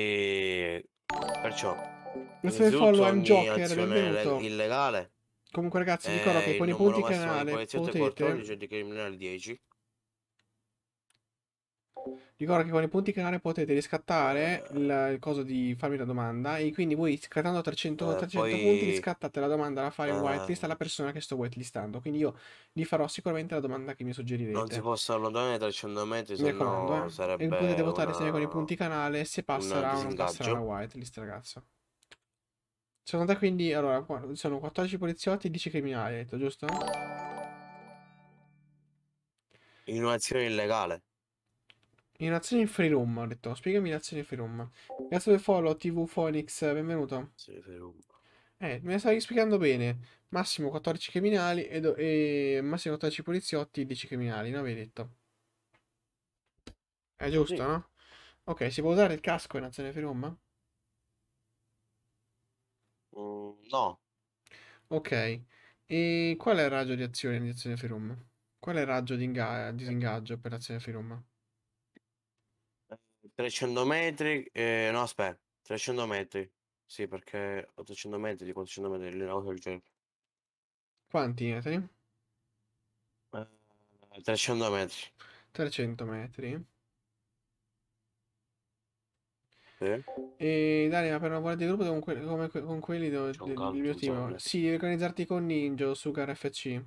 Perciò... L'azione Follow è un Joker, benvenuto. illegale Comunque ragazzi, vi ricordo che eh, con i punti canale potete... Ricordo che con i punti canale potete riscattare eh. il, il coso di farmi la domanda e quindi voi scattando 300, eh, 300 poi... punti riscattate la domanda da fare in eh. whitelist alla persona che sto whitelistando. Quindi io gli farò sicuramente la domanda che mi suggerirete. Non si possono donare 300 metri, se no eh. sarebbe E potete votare una... se con i punti canale se passerà o non passerà la whitelist, ragazzi. Sono andata quindi... Allora, sono 14 poliziotti e 10 criminali, hai detto, giusto? In un'azione illegale. In un'azione in free room, ho detto. Spiegami l'azione in free room. Grazie per follow, TV Phoenix, benvenuto. Sì, free room. Eh, me la stavi spiegando bene. Massimo 14 criminali e, e massimo 14 poliziotti e 10 criminali, no? hai detto. È giusto, sì. no? Ok, si può usare il casco in azione free room? no. Ok, e qual è il raggio di azione di azione Firum? Qual è il raggio di inga- disingaggio per azione Firum? 300 eh, metri, eh, no aspetta, 300 metri, sì perché 800 metri, di 400 metri, le auto del Quanti metri? Eh, 300 metri. 300 metri. Sì. E ma per una buona di gruppo con, que- come con quelli do- C'è del, mio team. insomma. Sì, devi organizzarti con Ninja su Sugar FC.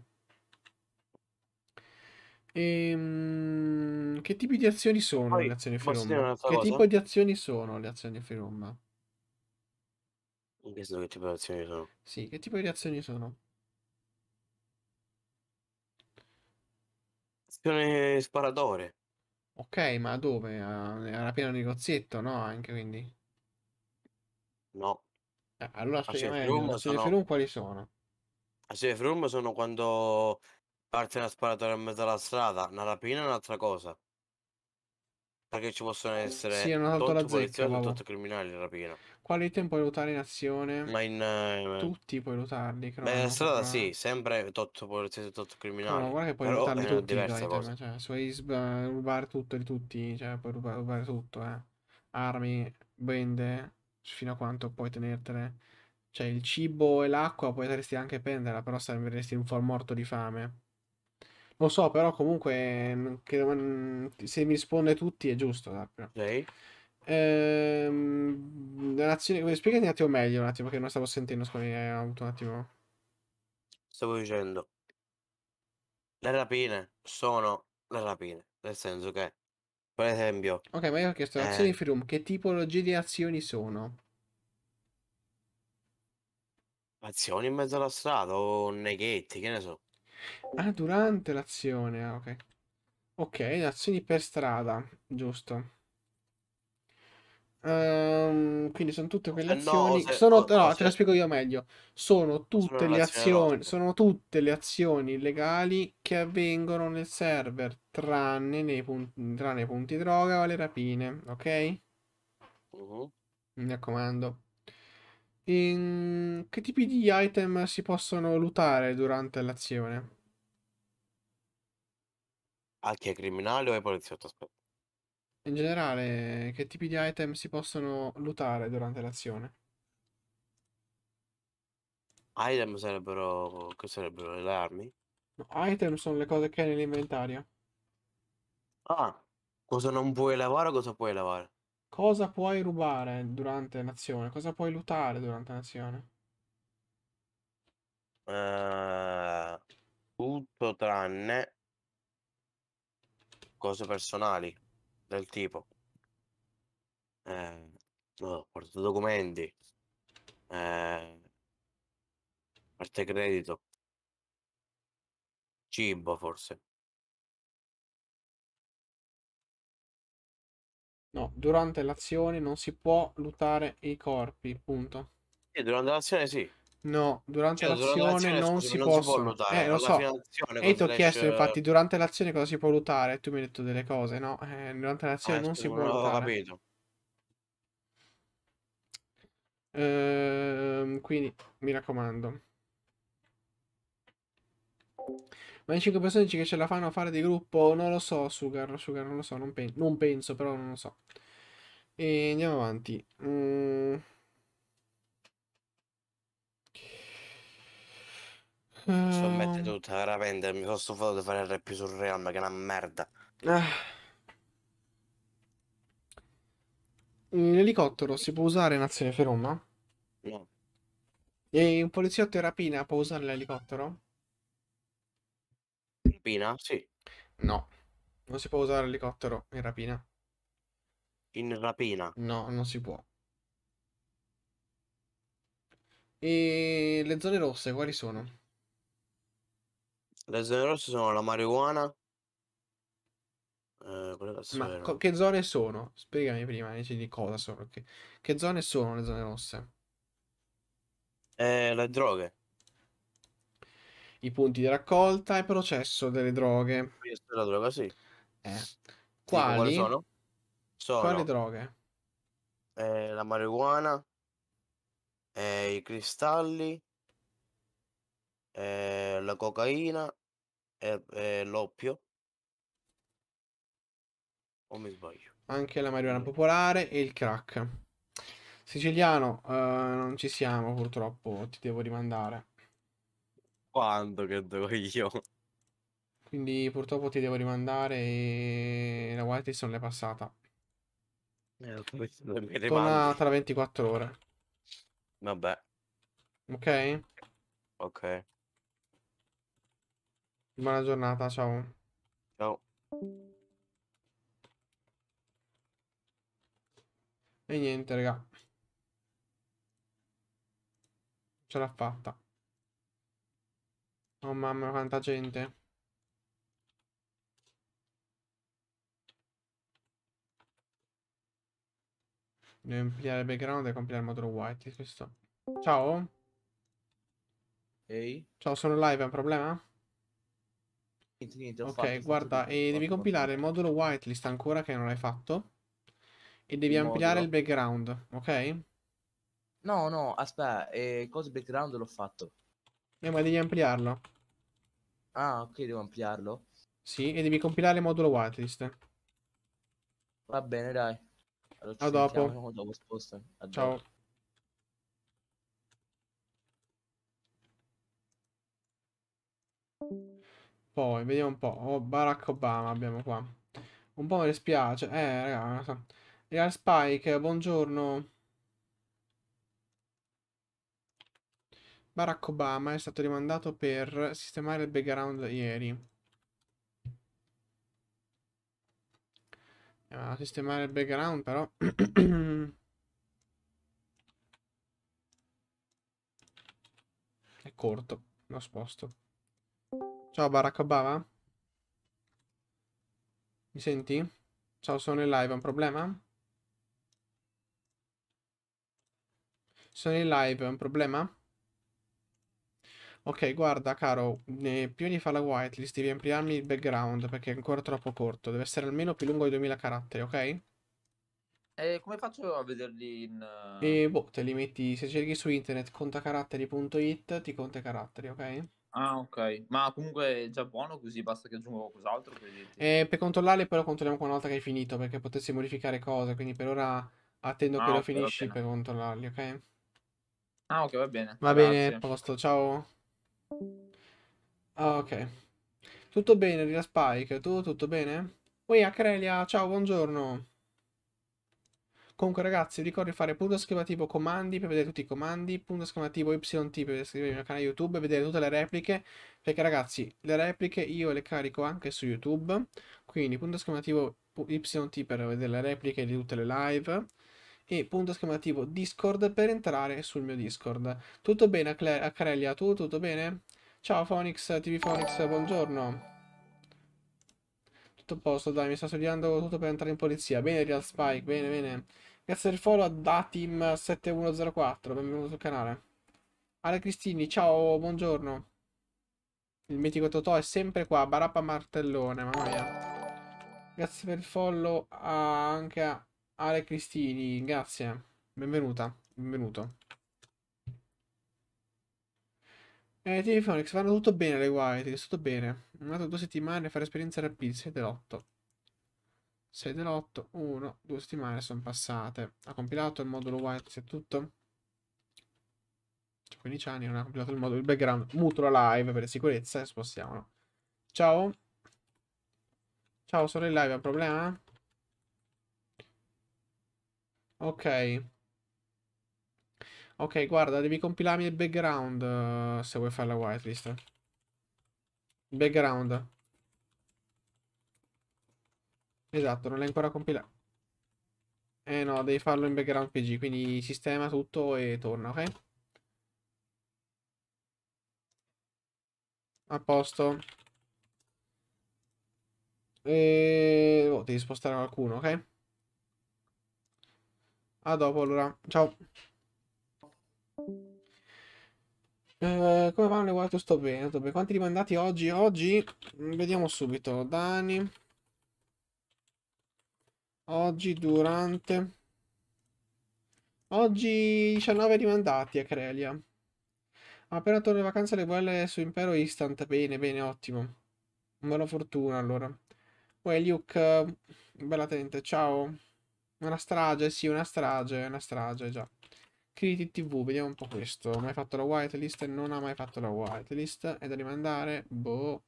Ehm, che tipi di azioni sono Poi, le azioni posso Che cosa? tipo di azioni sono le azioni Firumma? In che che tipo di azioni sono? Sì, che tipo di azioni sono? Azione sparatore. Ok, ma dove? A- Era pieno di negozietto, no? Anche quindi. No, eh, allora A spiega Safe meglio. Room Le sono- room quali sono? a safe sono quando parte la sparatoria in mezzo alla strada, una rapina è un'altra cosa. Perché ci possono essere sì, hanno tolto la zecca, poliziotti e criminali in rapina. Quali item puoi ruotare in azione? Ma in... Eh, Tutti puoi ruotarli, Beh, la strada però... sì, sempre tot poliziotti e tot criminali. No, guarda che puoi però, ruotarli tutti, dai, cioè, cosa. cioè, se vuoi eh, rubare tutto di tutti, cioè, puoi rubare, rubare tutto, eh. Armi, bende, fino a quanto puoi tenertele. Cioè, il cibo e l'acqua potresti anche prenderla, però saresti un fuor morto di fame. Lo so, però comunque mm, che, se mi risponde tutti è giusto. Sappia. Ok. Ehm, l'azione, spiegami un attimo meglio, un attimo, che non stavo sentendo, scusami, ho avuto un attimo. Stavo dicendo, le rapine sono le rapine, nel senso che, per esempio... Ok, ma io ho chiesto azioni eh, free room, che tipologie di azioni sono? Azioni in mezzo alla strada o neghetti, che ne so. Ah, durante l'azione, ah, ok. Ok, azioni per strada, giusto. Um, quindi sono tutte quelle eh, azioni. No, se, sono, no, no, te la spiego io meglio. Sono tutte le azioni. Sono tutte le azioni legali che avvengono nel server, tranne nei punti, tranne i punti droga o le rapine, ok? Uh -huh. Mi raccomando. In... Che tipi di item si possono lootare durante l'azione? A chi è criminale o è poliziotto? Aspetta. In generale, che tipi di item si possono lootare durante l'azione? Item sarebbero... che sarebbero le armi? No, item sono le cose che hai nell'inventario. Ah, cosa non puoi lavare o cosa puoi lavare? Cosa puoi rubare durante l'azione? Cosa puoi lutare durante l'azione? Eh, tutto tranne cose personali del tipo eh, no, porto documenti eh, carte credito cibo forse No, durante l'azione non si può lutare i corpi, punto. E durante l'azione sì. No, durante cioè, l'azione non, si, non si può lutare. Eh, lo so. E ti ho chiesto, infatti, durante l'azione cosa si può lutare? Tu mi hai detto delle cose, no? Eh, durante l'azione ah, non si può non lutare. Ho capito. Ehm, quindi, mi raccomando. Ma le 5 persone che ce la fanno a fare di gruppo? Non lo so, Sugar, Sugar non lo so, non, pen non penso, però non lo so. E andiamo avanti. Mm. Sto mettendo ehm. tutta veramente mi sono stufato di fare il RP sul Real, ma che è una merda. Ah. L'elicottero si può usare in azione feroma? No. E un poliziotto in rapina può usare l'elicottero? rapina? Sì. No, non si può usare l'elicottero in rapina. In rapina? No, non si può. E le zone rosse quali sono? Le zone rosse sono la marijuana. Eh, Ma co- che zone sono? Spiegami prima invece di cosa sono. Che, che zone sono le zone rosse? Eh, le droghe i punti di raccolta e processo delle droghe. Questa è la droga, sì. Eh. Quali? Dico, sono? sono? Quali droghe? Eh, la marijuana, eh, i cristalli, eh, la cocaina e l'oppio. O mi sbaglio? Anche la marijuana mm. popolare e il crack. Siciliano, eh, non ci siamo purtroppo, ti devo rimandare. Quando che do io? Quindi purtroppo ti devo rimandare e la Whitelist l'è passata. Eh, Torna tra 24 ore. Vabbè. Ok? Ok. Buona giornata, ciao. Ciao. E niente, raga. Ce l'ha fatta. Oh mamma, quanta gente. Devo ampliare il background e compilare il modulo white. Questo. Ciao. Ehi. Ciao, sono live, è un problema? Niente, niente, ok, fatto, guarda, e eh, devi compilare il modulo whitelist ancora che non l'hai fatto. E devi il ampliare modulo. il background, ok? No, no, aspetta, eh, cosa background l'ho fatto. Eh, ma devi ampliarlo. Ah, ok, devo ampliarlo. Sì, e devi compilare il modulo whitelist. Va bene, dai. Allora, a dopo. dopo sposta. A Ciao. Dopo. Poi, vediamo un po'. Oh, Barack Obama abbiamo qua. Un po' mi dispiace. Eh, raga. Real Spike, buongiorno. Barack Obama è stato rimandato per sistemare il background ieri. Eh, a sistemare il background però è corto lo sposto ciao Barack Obama mi senti? ciao sono in live è un problema? sono in live è un problema? Ok, guarda, caro, eh, pioni fa la whitelist, devi ampliarmi il background perché è ancora troppo corto. Deve essere almeno più lungo di 2000 caratteri, ok? E come faccio a vederli in... E eh, boh, te li metti, se cerchi su internet contacaratteri.it, ti conta i caratteri, ok? Ah, ok. Ma comunque è già buono così, basta che aggiungo qualcos'altro. Eh, per controllarli però controlliamo una volta che hai finito, perché potessi modificare cose, quindi per ora attendo ah, che okay, lo finisci per controllarli, ok? Ah, ok, va bene. Va Grazie. bene, posto, ciao. Ah, ok. Tutto bene, Rila Spike. Tu tutto bene? Ui, Acrelia, ciao, buongiorno. Comunque, ragazzi, vi ricordo di fare punto esclamativo comandi per vedere tutti i comandi, punto esclamativo YT per iscrivervi al canale YouTube e vedere tutte le repliche, perché ragazzi, le repliche io le carico anche su YouTube, quindi punto esclamativo YT per vedere le repliche di tutte le live, e punto esclamativo Discord per entrare sul mio Discord. Tutto bene a, Cle a Carelia, tu tutto bene? Ciao Phonix, TV Phonix, buongiorno. Tutto a posto, dai, mi sta studiando tutto per entrare in polizia. Bene Real Spike, bene, bene. Grazie del follow a Datim7104, benvenuto sul canale. Ale Cristini, ciao, buongiorno. Il mitico Totò è sempre qua, Barappa Martellone, mamma mia. Grazie per il follow anche a Ale Cristini, grazie. Benvenuta, benvenuto. Eh, ti Phonix, vanno tutto bene le guardi, tutto bene. Un'altra due settimane a fare esperienza rapida, 6 dell'8. 6 dell'8, 1, 2 settimane sono passate. Ha compilato il modulo white, se è tutto? 15 anni, non ha compilato il modulo, il background. Muto live per sicurezza e spostiamolo. Ciao. Ciao, sono in live, ha un problema? Ok. Ok, guarda, devi compilarmi il background uh, se vuoi fare la whitelist. Background. Esatto, non l'hai ancora compilato. Eh no, devi farlo in background PG, quindi sistema tutto e torna, ok? A posto. E... Oh, devi spostare qualcuno, ok? A dopo allora, ciao. Eh, come vanno le guardie? Sto bene, sto bene. Quanti rimandati oggi? Oggi, mm, vediamo subito. Dani. Oggi, durante. Oggi 19 rimandati a Crelia. Appena ah, torno in vacanza le quelle su Impero Instant. Bene, bene, ottimo. Buona fortuna allora. Poi well, Luke, bella tenente, ciao. Una strage, sì, una strage, una strage, già. Criti TV, vediamo un po' questo. Ha mai fatto la whitelist? Non ha mai fatto la whitelist. È da rimandare? Boh.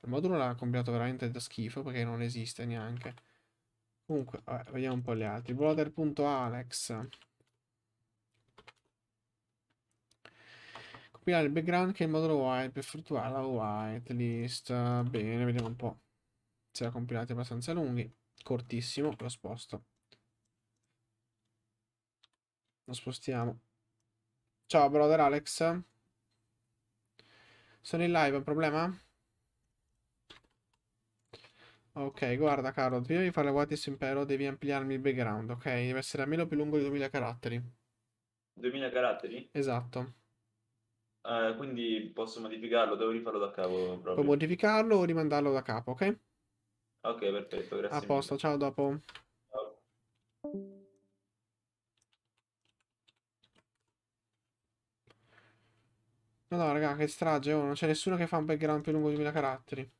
Il modulo l'ha compilato veramente da schifo perché non esiste neanche. Comunque, vabbè, vediamo un po' gli altri. Brother.alex. Compilare il background che è il modulo white per fruttuare la whitelist. Bene, vediamo un po'. Se la compilate abbastanza lunghi. Cortissimo, lo sposto. Lo spostiamo. Ciao, brother Alex. Sono in live, un problema? Ok, guarda caro, prima di fare la Watis Impero devi ampliarmi il background, ok? Deve essere almeno più lungo di 2000 caratteri. 2000 caratteri? Esatto. Uh, quindi posso modificarlo, devo rifarlo da capo proprio. Puoi modificarlo o rimandarlo da capo, ok? Ok, perfetto, grazie. A posto, ciao dopo. Madonna, raga, che strage, oh, non c'è nessuno che fa un background più lungo di 1000 caratteri.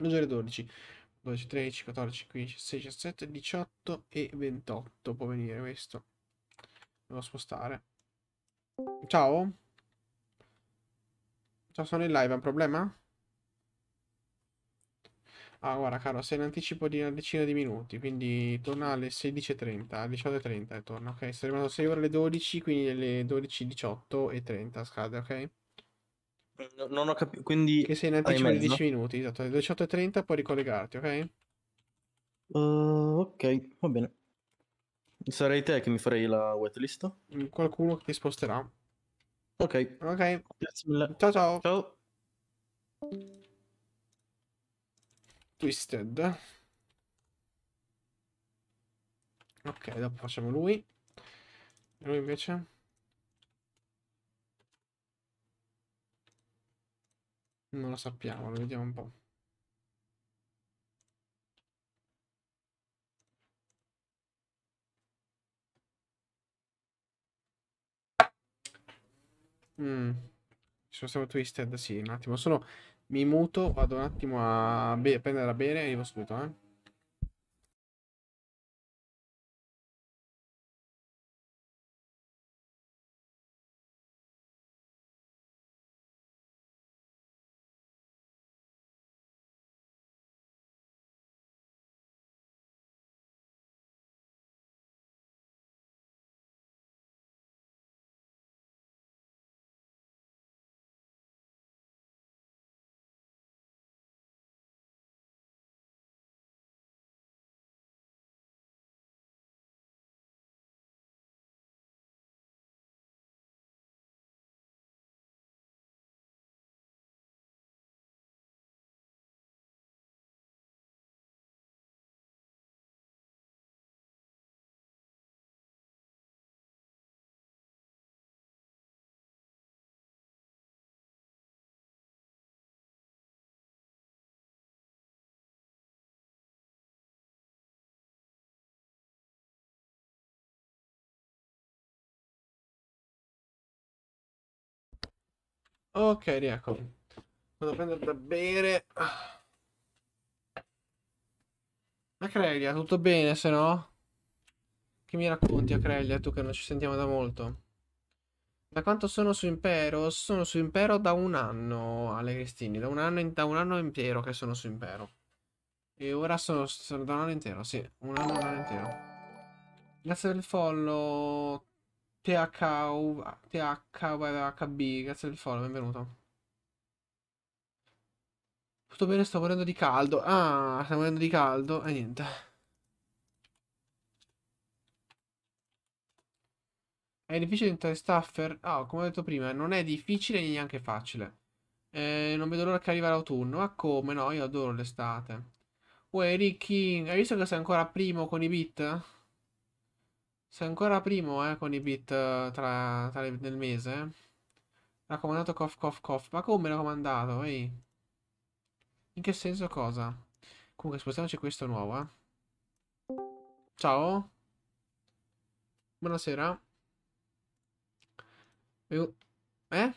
Maggiore 12, 12, 13, 14, 15, 16, 17, 18 e 28 può venire questo. Devo spostare. Ciao. Ciao, sono in live, è un problema? Ah, guarda, caro, sei in anticipo di una decina di minuti, quindi torna alle 16.30, alle 18.30 e torna, ok? Sei rimasto 6 ore alle 12, quindi alle 12.18 e scade, ok? No, non ho capito, quindi... Che sei in anticipo di 10 minuti, esatto, alle 18.30 puoi ricollegarti, ok? Uh, ok, va bene. Sarei te che mi farei la waitlist? Mm, qualcuno che ti sposterà. Ok. Ok. Ciao ciao. Ciao. Twisted. Ok, dopo facciamo lui. E lui invece... Non lo sappiamo, lo vediamo un po'. Mm. Ci sono stato twisted, sì, un attimo. Sono mi muto, vado un attimo a, a prendere da bere e arrivo subito, eh. Ok, riecco. Vado a prendere da bere. Ah. Acrelia, tutto bene se no? Che mi racconti Acrelia, tu che non ci sentiamo da molto? Da quanto sono su Impero? Sono su Impero da un anno, Ale Cristini, da un anno, in, da un anno intero che sono su Impero. E ora sono, sono da un anno intero, sì, un anno, un anno intero. Grazie del follow, THU, grazie del follow, benvenuto. Tutto bene, sto morendo di caldo. Ah, sto morendo di caldo. E eh, niente. È difficile diventare staffer? Ah, oh, come ho detto prima, non è difficile né neanche facile. Eh, non vedo l'ora che arriva l'autunno. Ma come no? Io adoro l'estate. Uè, Ricky, hai visto che sei ancora primo con i beat? Sei ancora primo, eh, con i bit eh, tra, tra le, nel mese. Raccomandato cof cof cof. Ma come raccomandato, ehi? In che senso cosa? Comunque, spostiamoci questo nuovo, eh. Ciao. Buonasera. Eh?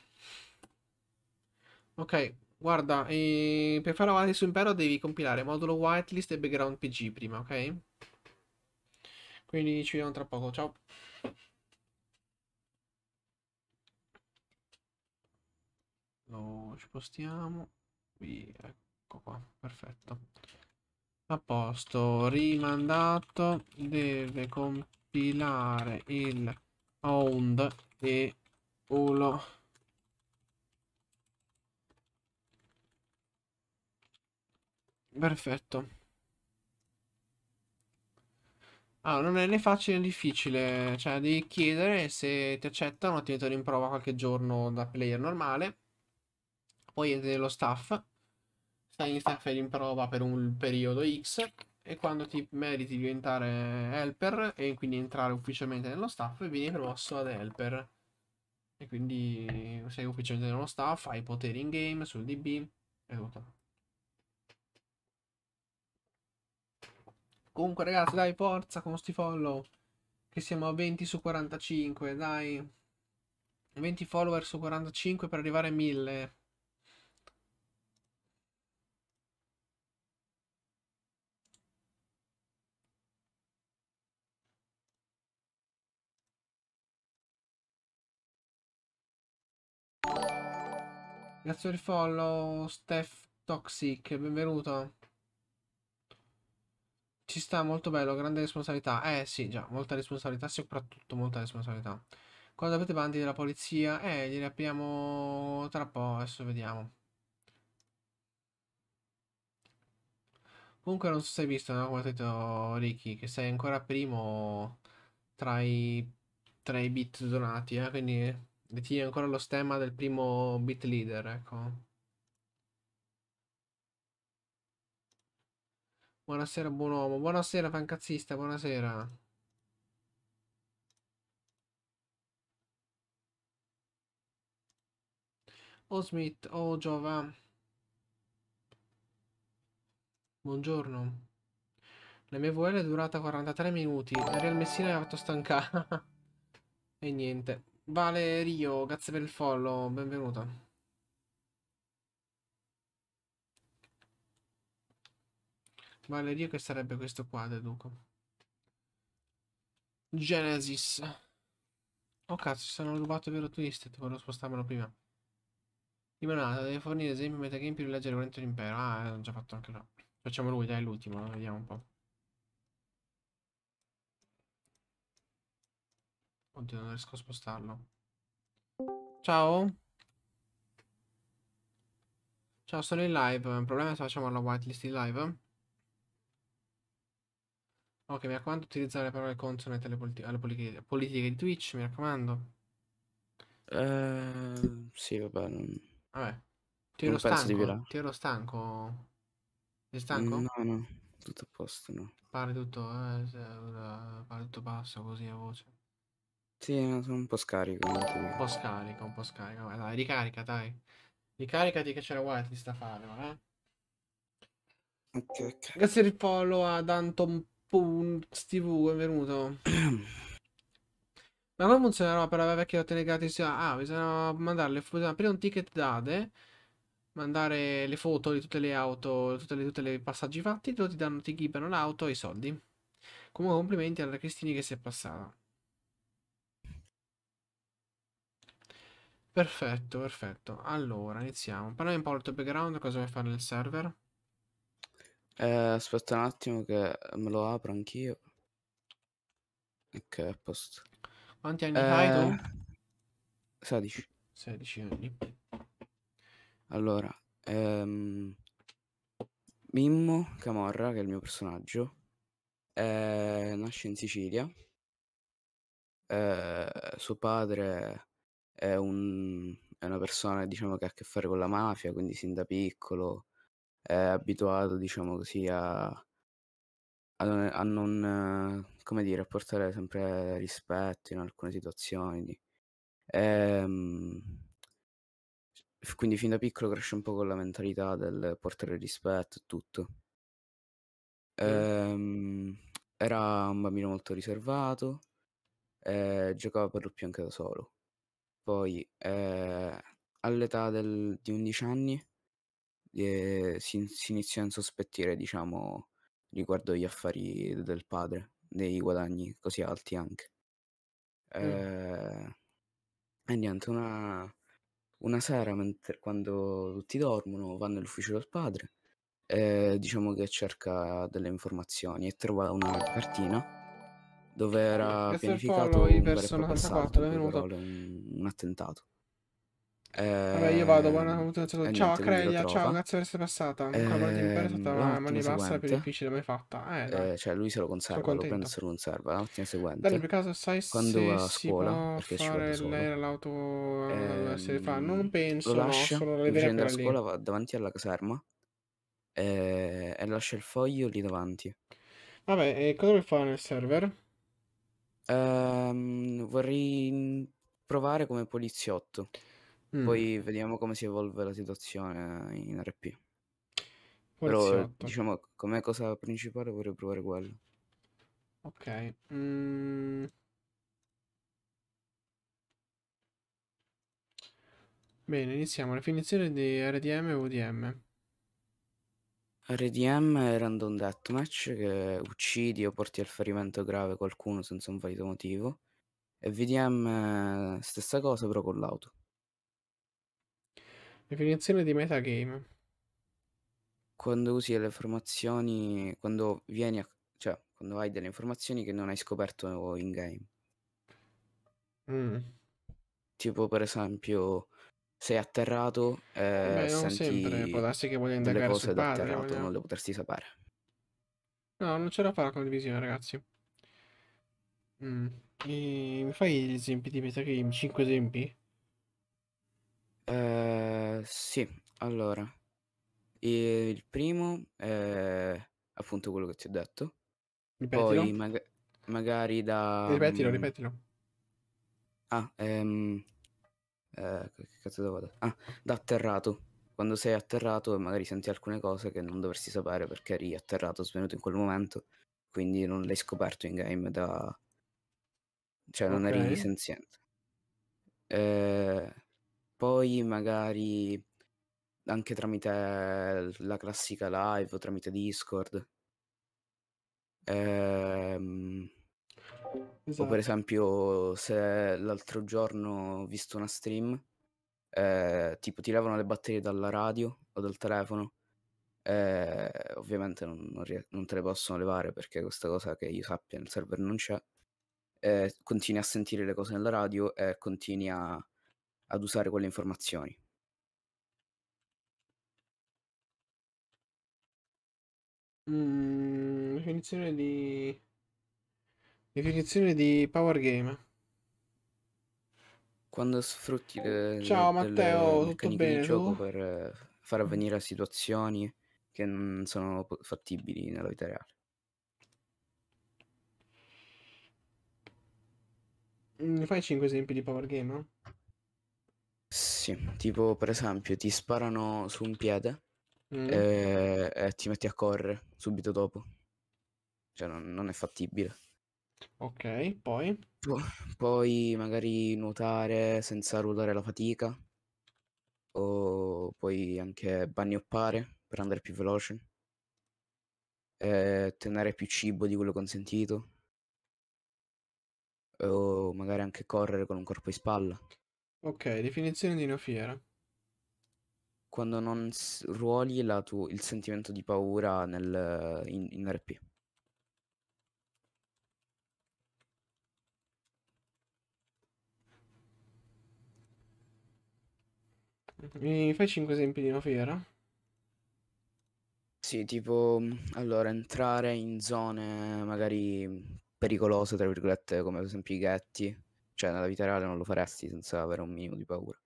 Ok, guarda, eh, per fare avanti su Impero devi compilare modulo whitelist e background PG prima, ok? Quindi ci vediamo tra poco, ciao. Lo spostiamo qui, ecco qua, perfetto. A posto, rimandato, deve compilare il owned e ulo. Perfetto. Ah, non è né facile né difficile, cioè devi chiedere se ti accettano, ti mettono in prova qualche giorno da player normale, poi entri dello staff, stai in staff in prova per un periodo X e quando ti meriti di diventare helper e quindi entrare ufficialmente nello staff vieni promosso ad helper e quindi sei ufficialmente nello staff, hai poteri in game, sul DB e tutto. Comunque, ragazzi, dai, forza con sti follow. Che siamo a 20 su 45, dai. 20 follower su 45 per arrivare a 1000. Grazie per il follow, Steph Toxic, benvenuto. Ci sta molto bello, grande responsabilità. Eh sì, già, molta responsabilità, soprattutto molta responsabilità. Quando avete bandi della polizia? Eh, glieli apriamo tra po', adesso vediamo. Comunque non so se hai visto, no? Come ha detto Ricky, che sei ancora primo tra i, tra i bit donati, eh? Quindi tieni ancora lo stemma del primo bit leader, ecco. Buonasera, buon uomo. Buonasera, fancazzista, buonasera. Oh Smith, oh Giova. Buongiorno. La mia VL è durata 43 minuti. La Real Messina mi ha fatto stancare. (laughs) e niente. Valerio, grazie per il follow, benvenuta. Vale Valerio che sarebbe questo qua, deduco. Genesis. Oh cazzo, ci sono rubato il vero twist, volevo spostarmelo prima. Limonata, deve fornire esempi metagame più leggere volente l'impero. Ah, l'ho già fatto anche là. Facciamo lui, dai, l'ultimo, vediamo un po'. Oddio, non riesco a spostarlo. Ciao. Ciao, sono in live. Il problema è se facciamo la whitelist in live. Ok, mi raccomando, utilizzare le parole consone alle, politi- alle politiche, politiche di Twitch, mi raccomando. Eh, sì, vabbè. Non... Vabbè. Ti ero stanco? Ti ero stanco? Sei stanco? No, no, tutto a posto, no. Pare tutto, eh, eh, parli tutto basso così a voce. Sì, sono un po' scarico. Un po' scarico, un po' scarico. Vabbè, dai, ricarica, dai. Ricarica di che c'era White di ti sta a fare, eh? Ok, ok. Grazie il follow ad Anton Punks TV, benvenuto. Ma come funzionerà per la vecchia ottenere gratis? Ah, bisogna mandarle bisogna aprire un ticket date, mandare le foto di tutte le auto, tutte le, tutte le passaggi fatti, loro ti danno, ti equipano l'auto e i soldi. Comunque complimenti alla Cristini che si è passata. Perfetto, perfetto. Allora, iniziamo. Parliamo un po' del tuo background, cosa vuoi fare nel server? Eh, aspetta un attimo che me lo apro anch'io. Ok, a posto. Quanti anni eh, hai tu? 16. Eh, 16 anni. Allora, ehm, Mimmo Camorra, che è il mio personaggio, eh, nasce in Sicilia. Eh, suo padre è, un, è, una persona diciamo, che ha a che fare con la mafia, quindi sin da piccolo è abituato, diciamo così, a, a, a non, come dire, a portare sempre rispetto in alcune situazioni. E, ehm, quindi fin da piccolo cresce un po' con la mentalità del portare rispetto e tutto. E, ehm, era un bambino molto riservato, eh, giocava per lo più anche da solo. Poi eh, all'età del, di 11 anni eh, si, si iniziò a insospettire, diciamo, riguardo agli affari del padre, dei guadagni così alti anche. Mm. Eh, e niente, una, una sera, mentre, quando tutti dormono, va nell'ufficio del padre, e, diciamo che cerca delle informazioni e trova una cartina dove era Questo pianificato un, un, un attentato. Vabbè, io vado, buona mutazione. Eh, ciao niente, Acrelia, ciao, grazie per essere passata. Eh, buona tempera, è stata una mani bassa la più difficile mai fatta. Eh, eh, cioè, lui se lo conserva, lo prende se lo conserva. L'ottima seguente. Dai, per caso sai Quando se a scuola, si può fare lei l'auto eh, se fa? Ehm, non penso, lo lascia, no, solo le vere a scuola, va davanti alla caserma eh, e lascia il foglio lì davanti. Vabbè, e cosa vuoi fare nel server? Um, vorrei mm, provare come poliziotto. Mm. Poi vediamo come si evolve la situazione in RP. Poi Però Poliziotto. diciamo come cosa principale vorrei provare quello. Ok. Mm. Bene, iniziamo. Definizione di RDM e UDM. RDM è Random Deathmatch che uccidi o porti al ferimento grave qualcuno senza un valido motivo. E VDM è stessa cosa però con l'auto. Definizione di metagame. Quando usi le informazioni, quando vieni a, cioè, quando hai delle informazioni che non hai scoperto in game. Mm. Tipo, per esempio, sei atterrato e eh, eh non sempre, può darsi che voglia delle cose da atterrato, vogliamo... non le potresti sapere. No, non ce la fa la condivisione, ragazzi. Mm. E... Mi fai gli esempi di metagame? 5 esempi? Ehm, sì, allora, il primo è appunto quello che ti ho detto. Ripetilo. Poi maga- magari da... Ripetilo, mm, ripetilo. ah, ehm, eh, che cazzo devo dire? Ah, da atterrato. Quando sei atterrato magari senti alcune cose che non dovresti sapere perché eri atterrato, svenuto in quel momento, quindi non l'hai scoperto in game da... cioè non eri Ok. senziente. Eh, poi magari anche tramite la classica live o tramite Discord. Ehm, esatto. O per esatto. esempio se l'altro giorno ho visto una stream, eh, tipo ti levano le batterie dalla radio o dal telefono. Eh, ovviamente non, non, non, te le possono levare perché questa cosa che io sappia nel server non c'è. Eh, continui a sentire le cose nella radio e continui a ad usare quelle informazioni. Mm, definizione di... Definizione di power game. Quando sfrutti le, Ciao le, Matteo, tutto bene, gioco per eh, far avvenire situazioni che non sono fattibili nella vita reale. Mi mm, fai 5 esempi di power game? No? Sì, tipo per esempio ti sparano su un piede mm. e, eh, e, ti metti a correre subito dopo. Cioè non, non è fattibile. Ok, poi? P- poi magari nuotare senza ruotare la fatica o puoi anche bagnoppare per andare più veloce, eh, tenere più cibo di quello consentito, o magari anche correre con un corpo in spalla. Ok, definizione di una fiera. Quando non ruoli la tu- il sentimento di paura nel, in, in RP. Mi fai 5 esempi di una fiera? Sì, tipo, allora, entrare in zone magari pericolose, tra virgolette, come ad esempio i ghetti, cioè nella vita reale non lo faresti senza avere un minimo di paura.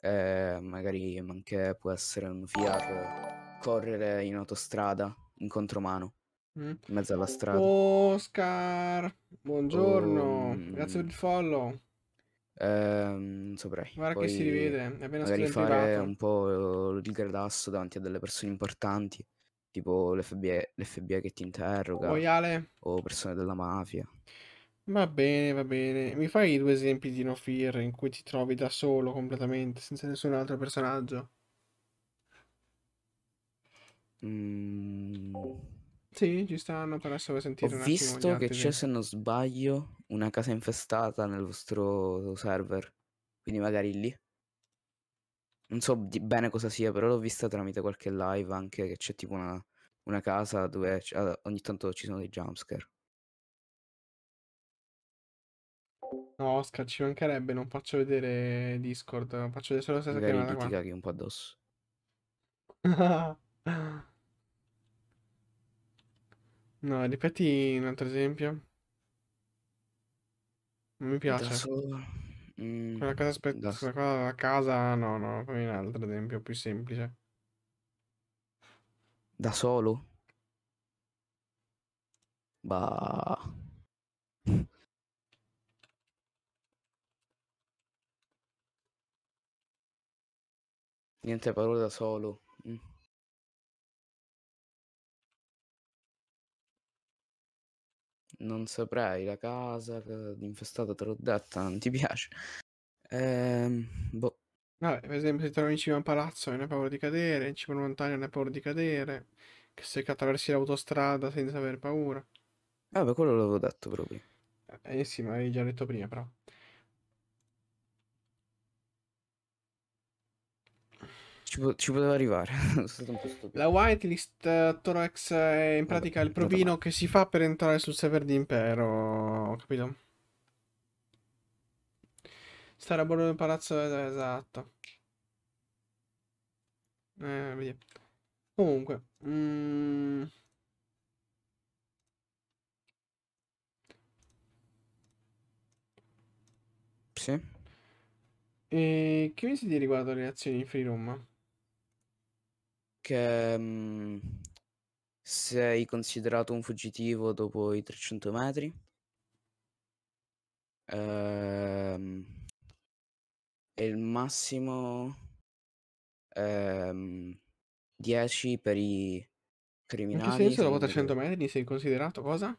Eh, magari anche può essere un Fiat correre in autostrada in contromano mm. in mezzo alla strada. Oscar, buongiorno, oh, grazie per il uhm, follow. Ehm, non saprei. Guarda Poi che si rivede, è appena magari fare un po' il gradasso davanti a delle persone importanti, tipo l'FBI, l'FBI che ti interroga, Boiale. o persone della mafia. Va bene, va bene. Mi fai due esempi di No Fear in cui ti trovi da solo completamente, senza nessun altro personaggio? Mm. Sì, ci stanno, però adesso per sentire Ho un attimo visto che c'è, se non sbaglio, una casa infestata nel vostro server. Quindi magari lì. Non so di- bene cosa sia, però l'ho vista tramite qualche live anche che c'è tipo una, una casa dove ah, ogni tanto ci sono dei jumpscare. No, Oscar, ci mancherebbe, non faccio vedere Discord, faccio vedere solo questa Magari ti chiamata qua. caghi un po' addosso. (laughs) No, ripeti un altro esempio. Non mi piace. Da solo. Mm, Quella cosa aspetta, da quella cosa a casa, no, no, fammi un altro esempio più semplice. da solo? Bah. Niente parole da solo. Mm. Non saprei, la casa infestata te l'ho detta, non ti piace. Ehm, boh. Vabbè, per esempio, se trovi in cima a un palazzo e non hai paura di cadere, in cima a una montagna non hai paura di cadere, che se attraversi l'autostrada senza aver paura. Vabbè, quello l'avevo detto proprio. Eh, eh sì, ma l'avevi già detto prima, però. Ci, po- ci poteva arrivare. (laughs) La whitelist eh, Torox è eh, in pratica il provino che si fa per entrare sul server di Impero, capito? Stare a bordo del palazzo eh, esatto. Eh, vedi. Comunque, mm... Sì. E che mi si di riguardo alle azioni in free room? perché mh, mm, sei considerato un fuggitivo dopo i 300 metri. Ehm, e il massimo ehm, 10 per i criminali. In che senso dopo 300 metri sei considerato cosa?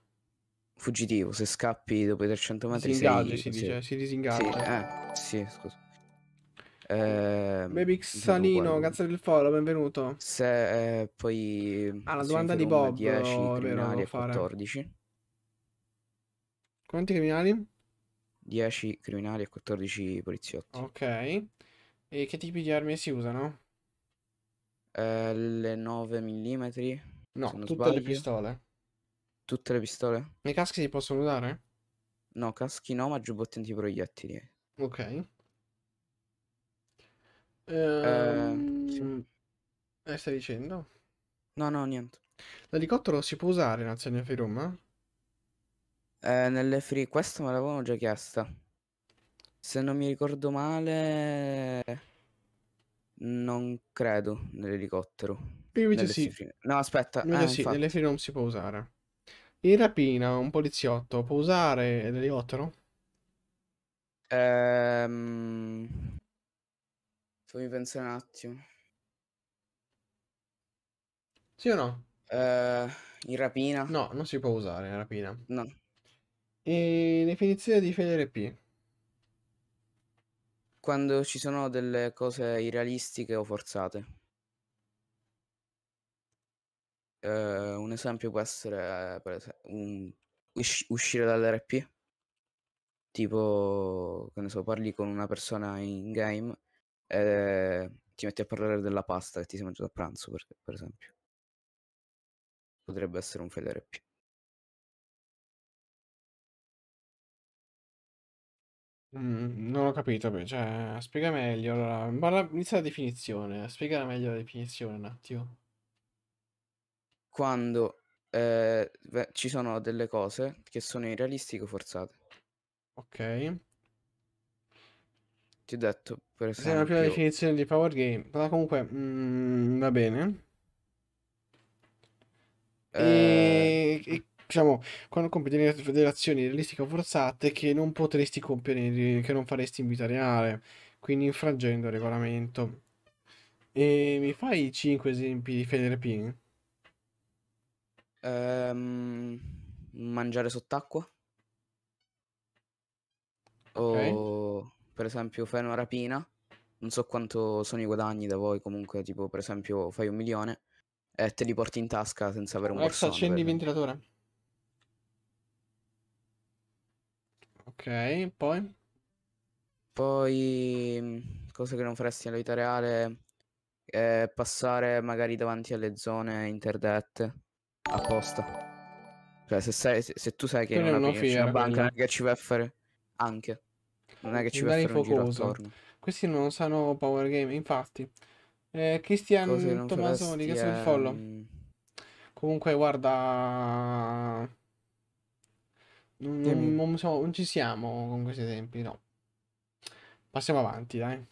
Fuggitivo, se scappi dopo i 300 metri disingaggi, si, si dice, si disingaggia. Sì, eh, sì, scusa. Eh, Baby Xalino, grazie del follow, benvenuto. Se eh, poi... Ah, la domanda di Bob. 10 criminali e 14. Quanti criminali? 10 criminali e 14 poliziotti. Ok. E che tipi di armi si usano? Eh, le 9 mm. No, tutte sbaglio. le pistole. Tutte le pistole? I caschi si possono usare? No, caschi no, ma giubbotti antiproiettili. Ok. Ehm, ehm, Eh, stai dicendo? No, no, niente. L'elicottero si può usare in azione free room? Eh, nelle free, questa me l'avevano già chiesta. Se non mi ricordo male, non credo nell'elicottero. invece sì. free- No, aspetta, Invece eh, sì, infatti. nelle free room si può usare. In rapina, un poliziotto può usare l'elicottero? Ehm, Fammi pensare un attimo. Sì o no? Eh, in rapina? No, non si può usare in rapina. No. E definizione di FLRP. Quando ci sono delle cose irrealistiche o forzate. Eh, un esempio può essere per esempio, un- usci- uscire dall'RP. Tipo, che ne so, parli con una persona in game eh, ti metti a parlare della pasta che ti sei mangiato a pranzo, per, per esempio. Potrebbe essere un federe più. Mm, non ho capito, beh, cioè, spiega meglio, allora, ma inizia la definizione, spiega meglio la definizione un attimo. Quando eh, beh, ci sono delle cose che sono irrealistiche o forzate. Ok. Ti ho detto, per Questa è la prima definizione di power game. Ma comunque, mm, va bene. Eh... E, e, diciamo, quando compi delle azioni realistiche o forzate che non potresti compiere, che non faresti in vita reale, quindi infrangendo il regolamento. E mi fai 5 esempi di Federpin? Um, ehm, mangiare sott'acqua? Okay. O per esempio fai una rapina, non so quanto sono i guadagni da voi, comunque tipo per esempio fai un milione e te li porti in tasca senza avere un Alexa, accendi il ventilatore. Ok, poi? Poi cosa che non faresti nella vita reale è passare magari davanti alle zone interdette apposta. Cioè se, sei, se, se tu sai che non apri, c'è una banca che ci vai a fare anche. Non è che ci vuole fare un giro attorno. Questi non sanno Power Game, infatti. Eh, Cristian Tomasoni, grazie sono il follow. Mm. Comunque, guarda... Non, non, non, siamo, non, ci siamo con questi esempi, no. Passiamo avanti, dai.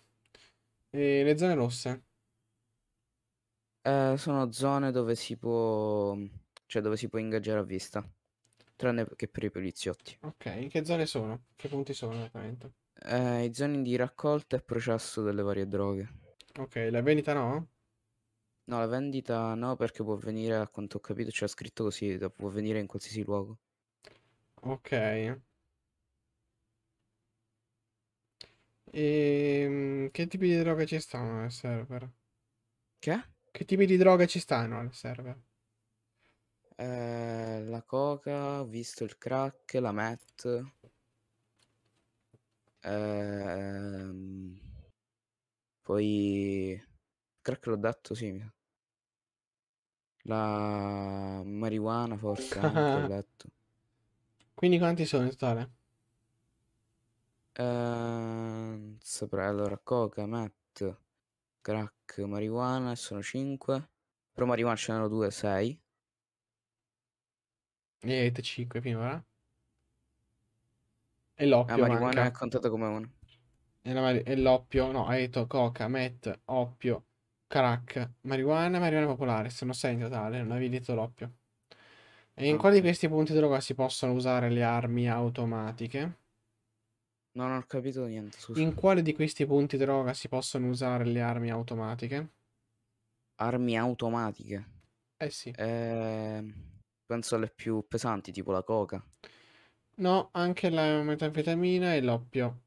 E le zone rosse? Eh, sono zone dove si può... Cioè, dove si può ingaggiare a vista tranne che per i poliziotti. Ok, che zone sono? Che punti sono esattamente? Eh, I zoni di raccolta e processo delle varie droghe. Ok, la vendita no? No, la vendita no perché può venire, a quanto ho capito, c'è scritto così, può venire in qualsiasi luogo. Ok. E ehm, che tipi di droghe ci stanno nel server? Che? Che tipi di droghe ci stanno al server? Eh, la coca, ho visto il crack, la met. Ehm, poi... Il crack l'ho detto, sì. La marijuana forse anche ho (laughs) Quindi quanti sono in totale? Ehm, saprei, allora, coca, met, crack, marijuana, sono 5. Però marijuana ce n'erano 2, 6. Ne avete 5 finora? E l'oppio La marijuana manca. è contata come uno. E, mari- e l'oppio, no, hai detto coca, met, oppio, crack, marijuana, marijuana popolare, sono 6 in totale, non avevi detto l'oppio. E in okay. quale di questi punti di droga si possono usare le armi automatiche? Non ho capito niente, scusa. In quale di questi punti droga si possono usare le armi automatiche? Armi automatiche? Eh sì. Eh penso alle più pesanti, tipo la coca. No, anche la metanfetamina e l'oppio.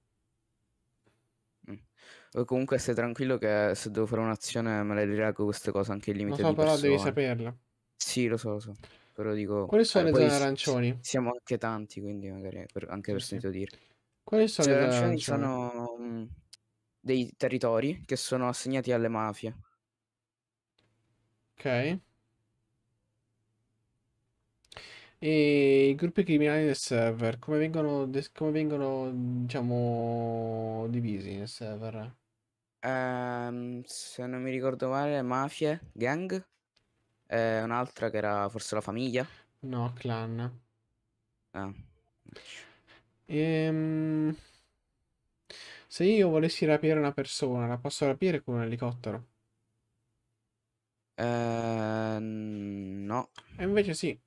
Mm. Comunque stai tranquillo che se devo fare un'azione me le riraco queste cose anche il limite Lo so, però persone. devi saperla. Sì, lo so, lo so. Però dico... Quali sono cioè, le zone arancioni? Siamo anche tanti, quindi magari per, anche per sì. sentito dire. Quali sono cioè, le zone arancioni? Sono mh, mm, dei territori che sono assegnati alle mafie. Ok. E i gruppi criminali del server, come vengono, des- come vengono diciamo, divisi nel server? Ehm, se non mi ricordo male, mafie, gang, eh, un'altra che era forse la famiglia. No, clan. Ah. Ehm, se io volessi rapire una persona, la posso rapire con un elicottero? Ehm, no. E invece sì.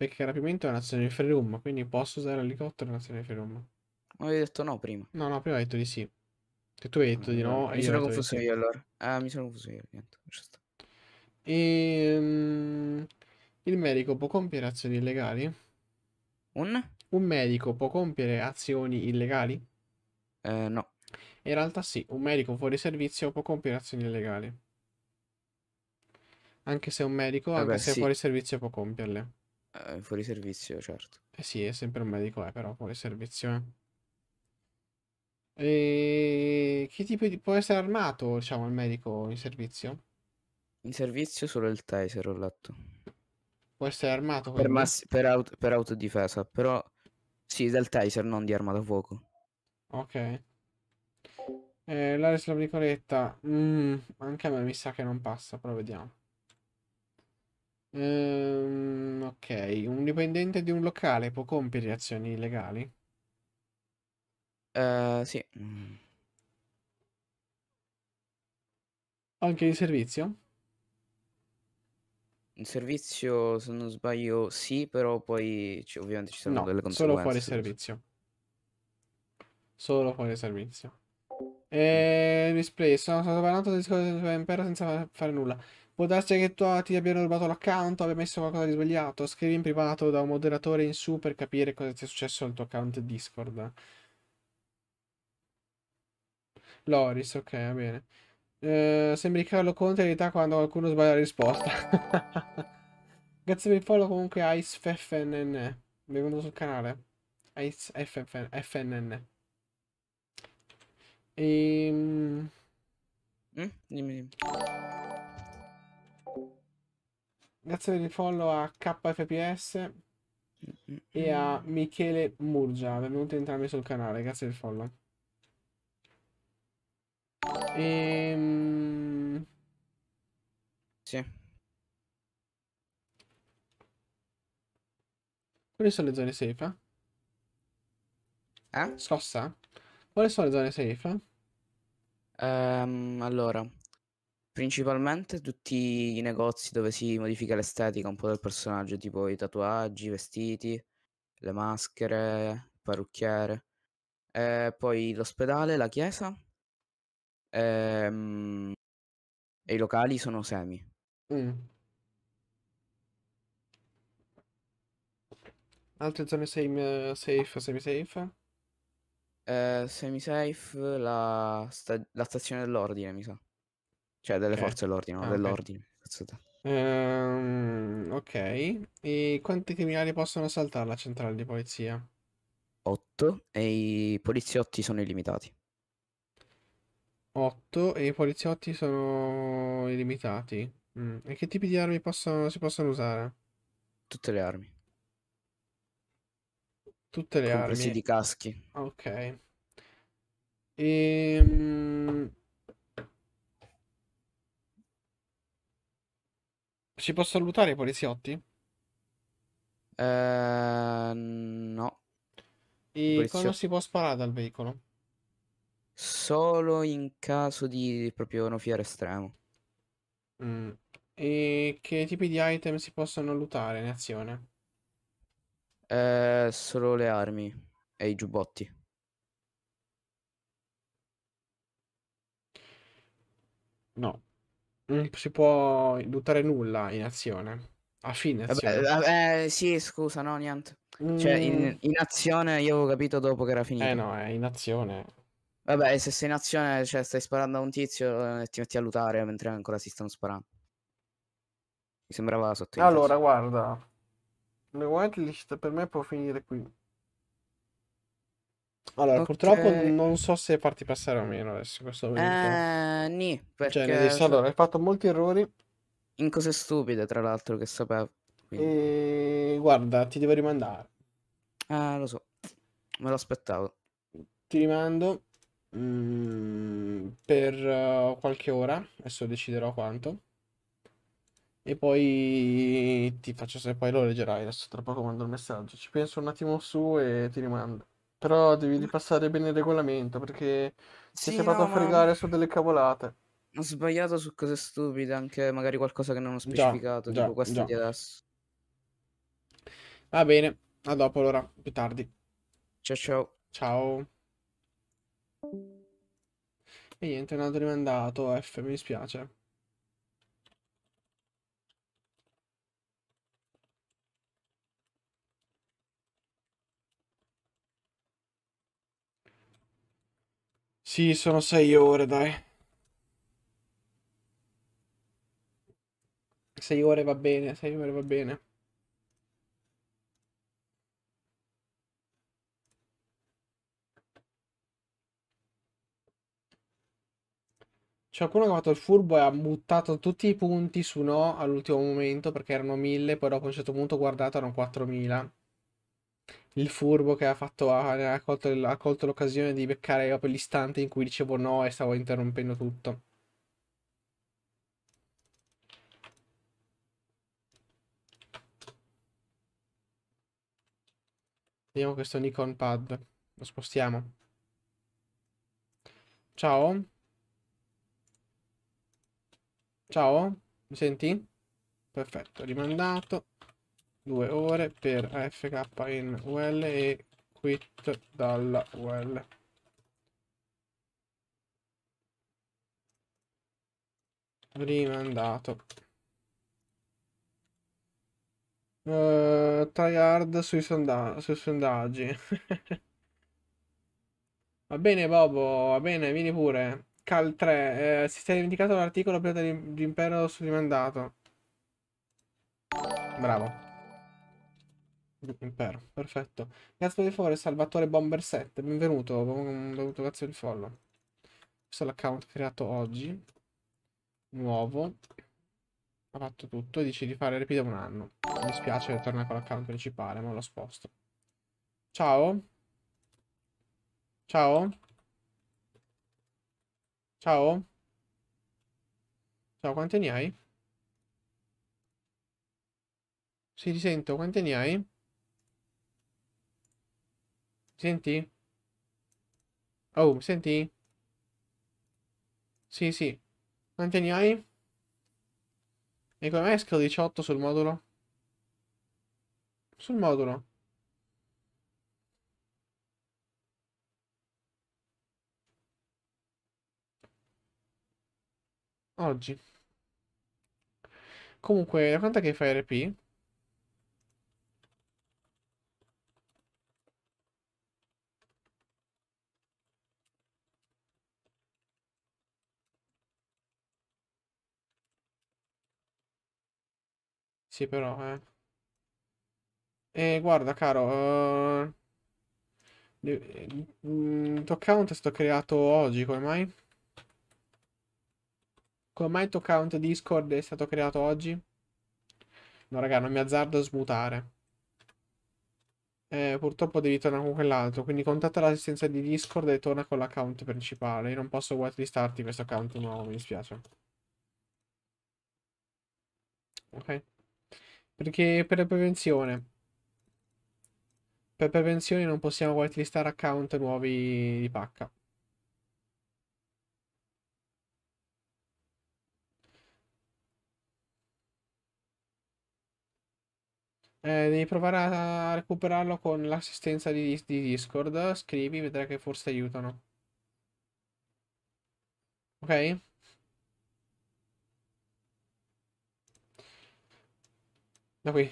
Perché rapimento è un'azione di free room, quindi posso usare l'elicottero in azione di free room. Ma avevi detto no prima. No, no, prima hai detto di sì. Che tu hai ah, detto di no. no mi sono confuso io allora. Ah, mi sono confuso io. Niente, e, um, il medico può compiere azioni illegali? Un? Un medico può compiere azioni illegali? Eh, no. In realtà sì, un medico fuori servizio può compiere azioni illegali. Anche se un medico, Vabbè, anche se sì. fuori servizio, può compierle. Eh, fuori servizio, certo. Eh sì, è sempre un medico, eh, però fuori servizio. Eh. E che tipo di... può essere armato, diciamo, il medico in servizio? In servizio solo il taser ho letto. Può essere armato Per, quindi? per aut- per autodifesa, però sì, del taser, non di arma da fuoco. Ok. Eh, l'area sulla bricoletta. Mm, anche a me mi sa che non passa, però vediamo. Ehm, ok, un dipendente di un locale può compiere azioni illegali? Eh, sì. Anche in servizio? In servizio, se non sbaglio, sì, però poi ci- ovviamente ci saranno No, solo fuori conseguenze. servizio. Solo fuori servizio. Mm. E ehm, mi sono stato parlato di discorso del suo impero senza fare nulla. Può darsi che tu, ti abbiano rubato l'account, o abbia messo qualcosa di sbagliato. Scrivi in privato da un moderatore in su per capire cosa ti è successo al tuo account Discord. Loris, ok, va bene. Eh, sembri Carlo Conte in realtà quando qualcuno sbaglia la risposta. (laughs) Grazie per il follow comunque a IceFFNN. Benvenuto sul canale. IceFFNN. Ehm... Mm? Dimmi, dimmi. Grazie per il follow a KFPS e a Michele Murgia. Benvenuti entrambi sul canale, grazie del follow. Ehm... Sì. Quali sono le zone safe? Eh? Slossa? Quali sono le zone safe? Um, allora, Principalmente tutti i negozi dove si modifica l'estetica un po' del personaggio, tipo i tatuaggi, i vestiti, le maschere, il parrucchiere, eh, poi l'ospedale, la chiesa ehm, e i locali sono semi. Mm. Altre zone semi safe, semi safe? Eh, semi safe, la, sta- la stazione dell'ordine, mi sa. Cioè, delle okay. forze dell'ordine, ah, dell'ordine. Okay. Ehm, ok. E quanti criminali possono saltare la centrale di polizia? 8 e i poliziotti sono illimitati. 8 e i poliziotti sono illimitati. Mm. E che tipi di armi possono, si possono usare? Tutte le armi. Tutte le Compresi armi. di caschi. Ok. E, ehm, Ci posso salutare i poliziotti? Eh, no. E Polizio- quando si può sparare dal veicolo? Solo in caso di proprio no fiero estremo. Mm. E che tipi di item si possono lootare in azione? Eh, solo le armi e i giubbotti. No. Non mm, si può buttare nulla in azione. A fine eh azione. Vabbè, eh, eh, sì, scusa, no, niente. Cioè, in, mm. in, azione io avevo capito dopo che era finito. Eh no, è in azione. Vabbè, se sei in azione, cioè, stai sparando a un tizio e eh, ti metti a lutare mentre ancora si stanno sparando. Mi sembrava sotto. Allora, guarda. Le white list per me può finire qui. Allora, okay. purtroppo non so se farti passare o meno adesso in questo momento. Eh, nì, cioè, perché... Cioè, dici, allora, hai fatto molti errori. In cose stupide, tra l'altro, che sapevo. Quindi... E... Ehm, guarda, ti devo rimandare. Ah, lo so. Me l'aspettavo. Ti rimando mm, per uh, qualche ora. Adesso deciderò quanto. E poi ti faccio se poi lo leggerai. Adesso tra poco mando il messaggio. Ci penso un attimo su e ti rimando. Però devi ripassare bene il regolamento perché si sì, è fatto no, a fregare su delle cavolate. Ho sbagliato su cose stupide, anche magari qualcosa che non ho specificato, già, tipo questo di adesso. Va bene, a dopo allora, più tardi. Ciao ciao. Ciao. E niente, è andato rimandato F, mi dispiace. Sì, sono sei ore, dai. Sei ore va bene, sei ore va bene. C'è qualcuno che ha fatto il furbo e ha buttato tutti i punti su no all'ultimo momento perché erano 1000, poi dopo a un certo punto guardato erano 4000 il furbo che ha, fatto, ha, colto, ha colto l'occasione di beccare proprio l'istante in cui dicevo no e stavo interrompendo tutto. Vediamo questo Nikon pad. Lo spostiamo. Ciao. Ciao. Mi senti? Perfetto, rimandato due ore per AFK in UL e quit dalla UL. Rimandato. Uh, eh, tryhard sui, sonda sui sondaggi. (laughs) va bene Bobo, va bene, vieni pure. Cal 3, eh, si sta dimenticato l'articolo prima dell'impero sul rimandato. Bravo. Impero, perfetto. Grazie di favore, Salvatore Bomber 7. Benvenuto, benvenuto grazie il follow. Questo è l'account creato oggi. Nuovo. Ha fatto tutto e dice di fare ripeto un anno. Mi spiace tornare con l'account principale, ma lo sposto. Ciao. Ciao. Ciao. Ciao, quanti ne hai? Sì, ti sento, quanti ne hai? Senti? Oh, senti? Sì, sì. Quanti anni hai? E come esco esca 18 sul modulo? Sul modulo. Oggi. Comunque, la quanto che fai RP? prezzi però, eh. E guarda, caro, uh, eh, il mm, tuo account è stato creato oggi, come mai? Come mai il tuo account Discord è stato creato oggi? No, raga, non mi azzardo a smutare. Eh, purtroppo devi tornare con quell'altro, quindi contatta l'assistenza di Discord e torna con l'account principale. Io non posso whitelistarti questo account nuovo, mi dispiace. Ok. Perché per la prevenzione. Per prevenzione non possiamo whitelistare account nuovi di pacca. Eh, devi provare a recuperarlo con l'assistenza di, di Discord. Scrivi, vedrai che forse aiutano. Ok? Da qui.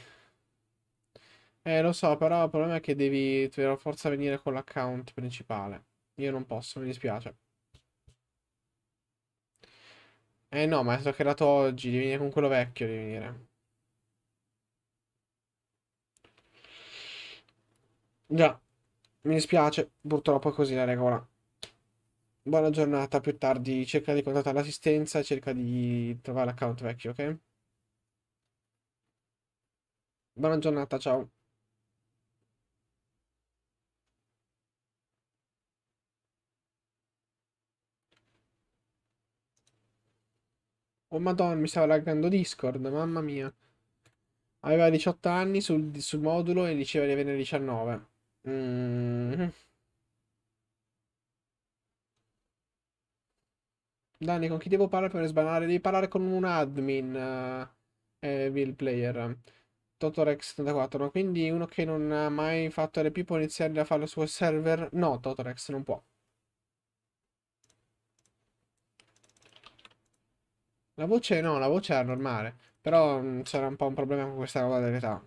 Eh, lo so, però il problema è che devi per forza venire con l'account principale. Io non posso, mi dispiace. Eh no, ma è stato creato oggi, devi venire con quello vecchio, devi venire. Già, mi dispiace, purtroppo è così la regola. Buona giornata, più tardi cerca di contattare l'assistenza e cerca di trovare l'account vecchio, ok? Buona giornata, ciao. Oh madonna, mi stava laggando Discord, mamma mia. Aveva 18 anni sul, sul modulo e diceva di averne 19. Mm. Mm-hmm. Dani, con chi devo parlare per sbanare? Devi parlare con un admin, uh, eh, Will Player. Totorex74, ma quindi uno che non ha mai fatto RP può iniziare a farlo sul server? No, Totorex non può. La voce no, la voce è normale, però mm, c'era un po' un problema con questa roba dell'età.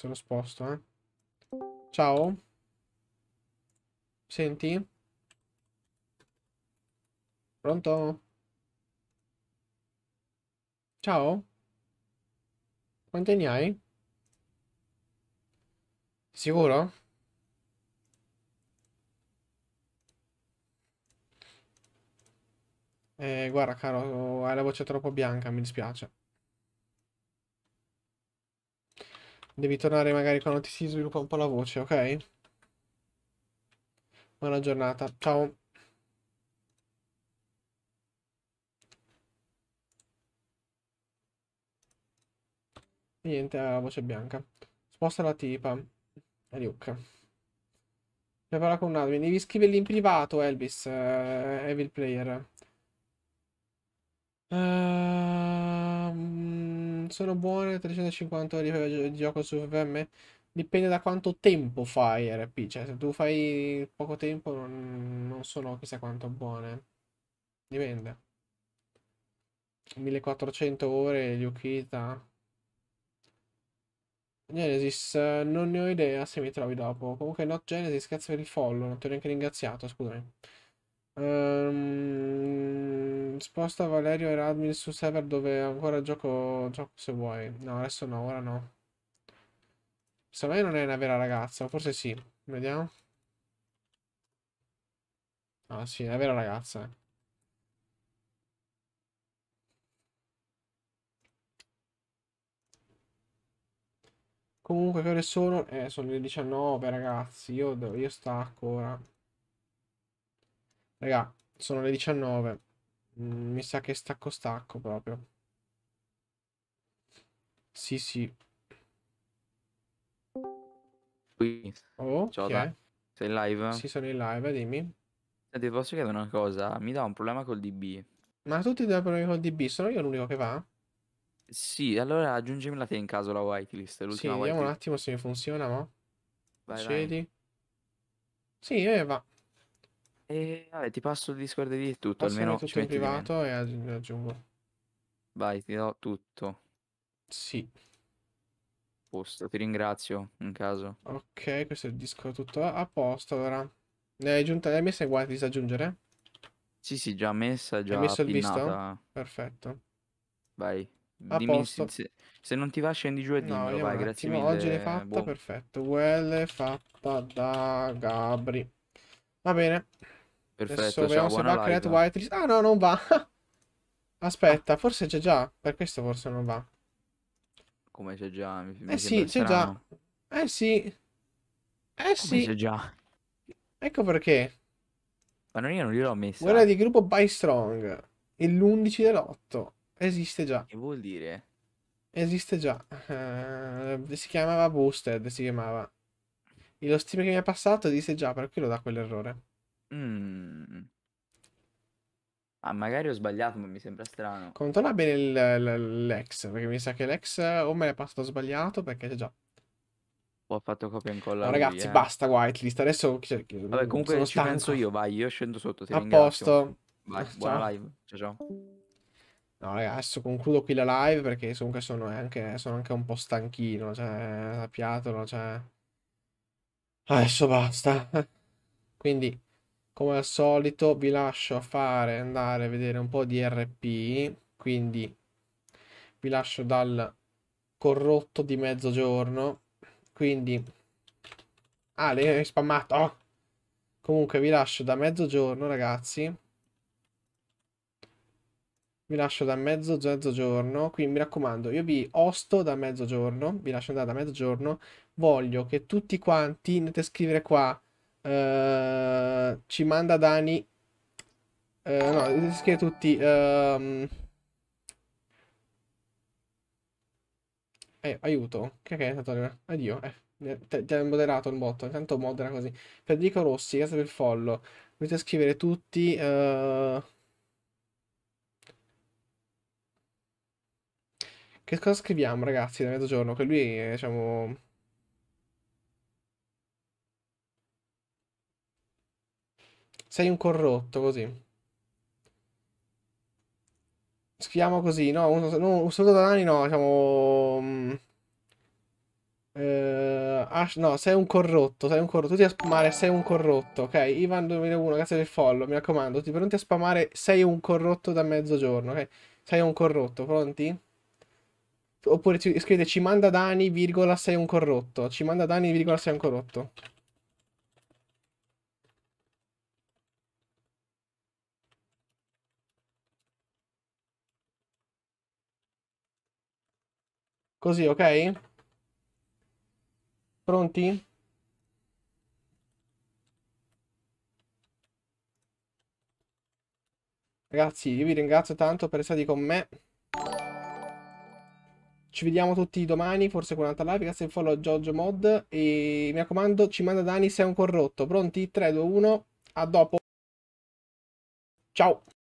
Se lo sposto, eh. Ciao. Senti? Pronto? Ciao? Quante ne hai? Sicuro? Eh, guarda, caro, hai la voce troppo bianca, mi dispiace. Devi tornare magari quando ti si sviluppa un po' la voce, ok? Buona giornata, ciao. Niente, ha la voce bianca. Sposta la tipa. Mi Prepara con un admin. Devi scriverli in privato, Elvis. Uh, evil player. Ehm... Uh sono buone 350 ore di gioco su VM? Dipende da quanto tempo fai RP, cioè se tu fai poco tempo non, non sono chissà quanto buone. Dipende. 1400 ore di Ukita. Genesis, non ne ho idea se mi trovi dopo. Comunque, Not Genesis, grazie per il follow. Non ti ho neanche ringraziato, scusami. Um, sposta Valerio e Radmin su server dove ancora gioco, gioco se vuoi. No, adesso no, ora no. Se me non è una vera ragazza, forse sì. Vediamo. Ah sì, è una vera ragazza. Eh. Comunque che ore sono? Eh, sono le 19 ragazzi, io, io stacco ora. Raga, sono le 19. Mm, mi sa che stacco stacco proprio. Sì, sì. Qui. Oh, Gioda, sei in live? Sì, sono in live, dimmi. Senti, posso chiedere una cosa? Mi dà un problema col DB. Ma tutti dai problemi col DB, sono io l'unico che va? Sì, allora aggiungimi la te in caso la whitelist. Sì, vediamo whitelist. un attimo se mi funziona, no? Vai, Cedi. Vai. Sì, eh, va. E vabbè, ti passo il Discord di tutto, Passami almeno tutto ci in metti di privato e aggiungo. Vai, ti do tutto. Sì. Posto, ti ringrazio in caso. Ok, questo è il disco tutto a posto. Allora, ne hai aggiunta le mie se guardi di aggiungere? Sì, sì, già messa, già messo il visto? Perfetto. Vai. A Dimmi se, posto. se- se non ti va scendi giù e No, dimmelo, vediamo vai, un grazie attimo. Oggi l'hai fatta, Boh. perfetto. UL fatta da Gabri. Va bene. Perfetto, Adesso vediamo se va create Ah no, non va. (laughs) Aspetta, forse c'è già. Per questo forse non va. Come c'è già? Mi, eh mi sì, c'è già. Eh sì. Eh Come sì. c'è già. Ecco perché. Ma non io non gliel'ho messa. Guarda di gruppo by strong. E l'11 dell'8. Esiste già. Che vuol dire? Esiste già. Uh, si chiamava Boosted, si chiamava. E lo stream che mi ha passato esiste già, per lo dà quell'errore. Mh. Mm. Ah, magari ho sbagliato, ma mi sembra strano. Controlla bene il- l- l'ex, perché mi sa che l'ex o me l'è passato sbagliato, perché c'è già... ho fatto copia e incolla No, a lui, ragazzi, eh. basta whitelist, adesso cioè, Vabbè, comunque sono ci penso io, vai, io scendo sotto, ti A ringrazio. posto. Vai, buona live. Ciao ciao. No, ragazzi, adesso concludo qui la live perché comunque sono anche, sono anche un po' stanchino, cioè, sappiatelo, cioè... Adesso basta. (laughs) Quindi, come al solito vi lascio fare andare a vedere un po' di RP, quindi vi lascio dal corrotto di mezzogiorno, quindi... Ah, le ho spammato! Oh! Comunque vi lascio da mezzogiorno, ragazzi. Vi lascio da mezzo, mezzogiorno, quindi mi raccomando, io vi osto da mezzogiorno, vi lascio andare da mezzogiorno, voglio che tutti quanti, andate a scrivere qua, Uh, ci manda Dani. Uh, no, scrive tutti. Um... Eh, aiuto. Che è stato? Addio. Eh, eh ti ha moderato il botto. Intanto modera così. Federico Rossi, grazie per il follo. Dovete scrivere tutti. Uh... Che cosa scriviamo, ragazzi, da mezzogiorno? Che lui, diciamo Sei un corrotto, così. Scriviamo così, no? Un, no, un saluto da Dani, no, diciamo... Um, Ash, no, sei un corrotto, sei un corrotto. Tutti a spamare, sei un corrotto, ok? Ivan 2001, grazie del follow, mi raccomando. Tutti pronti a spamare, sei un corrotto da mezzogiorno, ok? Sei un corrotto, pronti? Oppure scrivete, ci manda Dani, virgola, sei un corrotto. Ci manda Dani, virgola, sei un corrotto. Così, ok? Pronti? Ragazzi, io vi ringrazio tanto per essere stati con me. Ci vediamo tutti domani, forse con un'altra live. Grazie per follow Giorgio Mod. E mi raccomando, ci manda Dani se è un corrotto. Pronti? 3, 2, 1. A dopo. Ciao.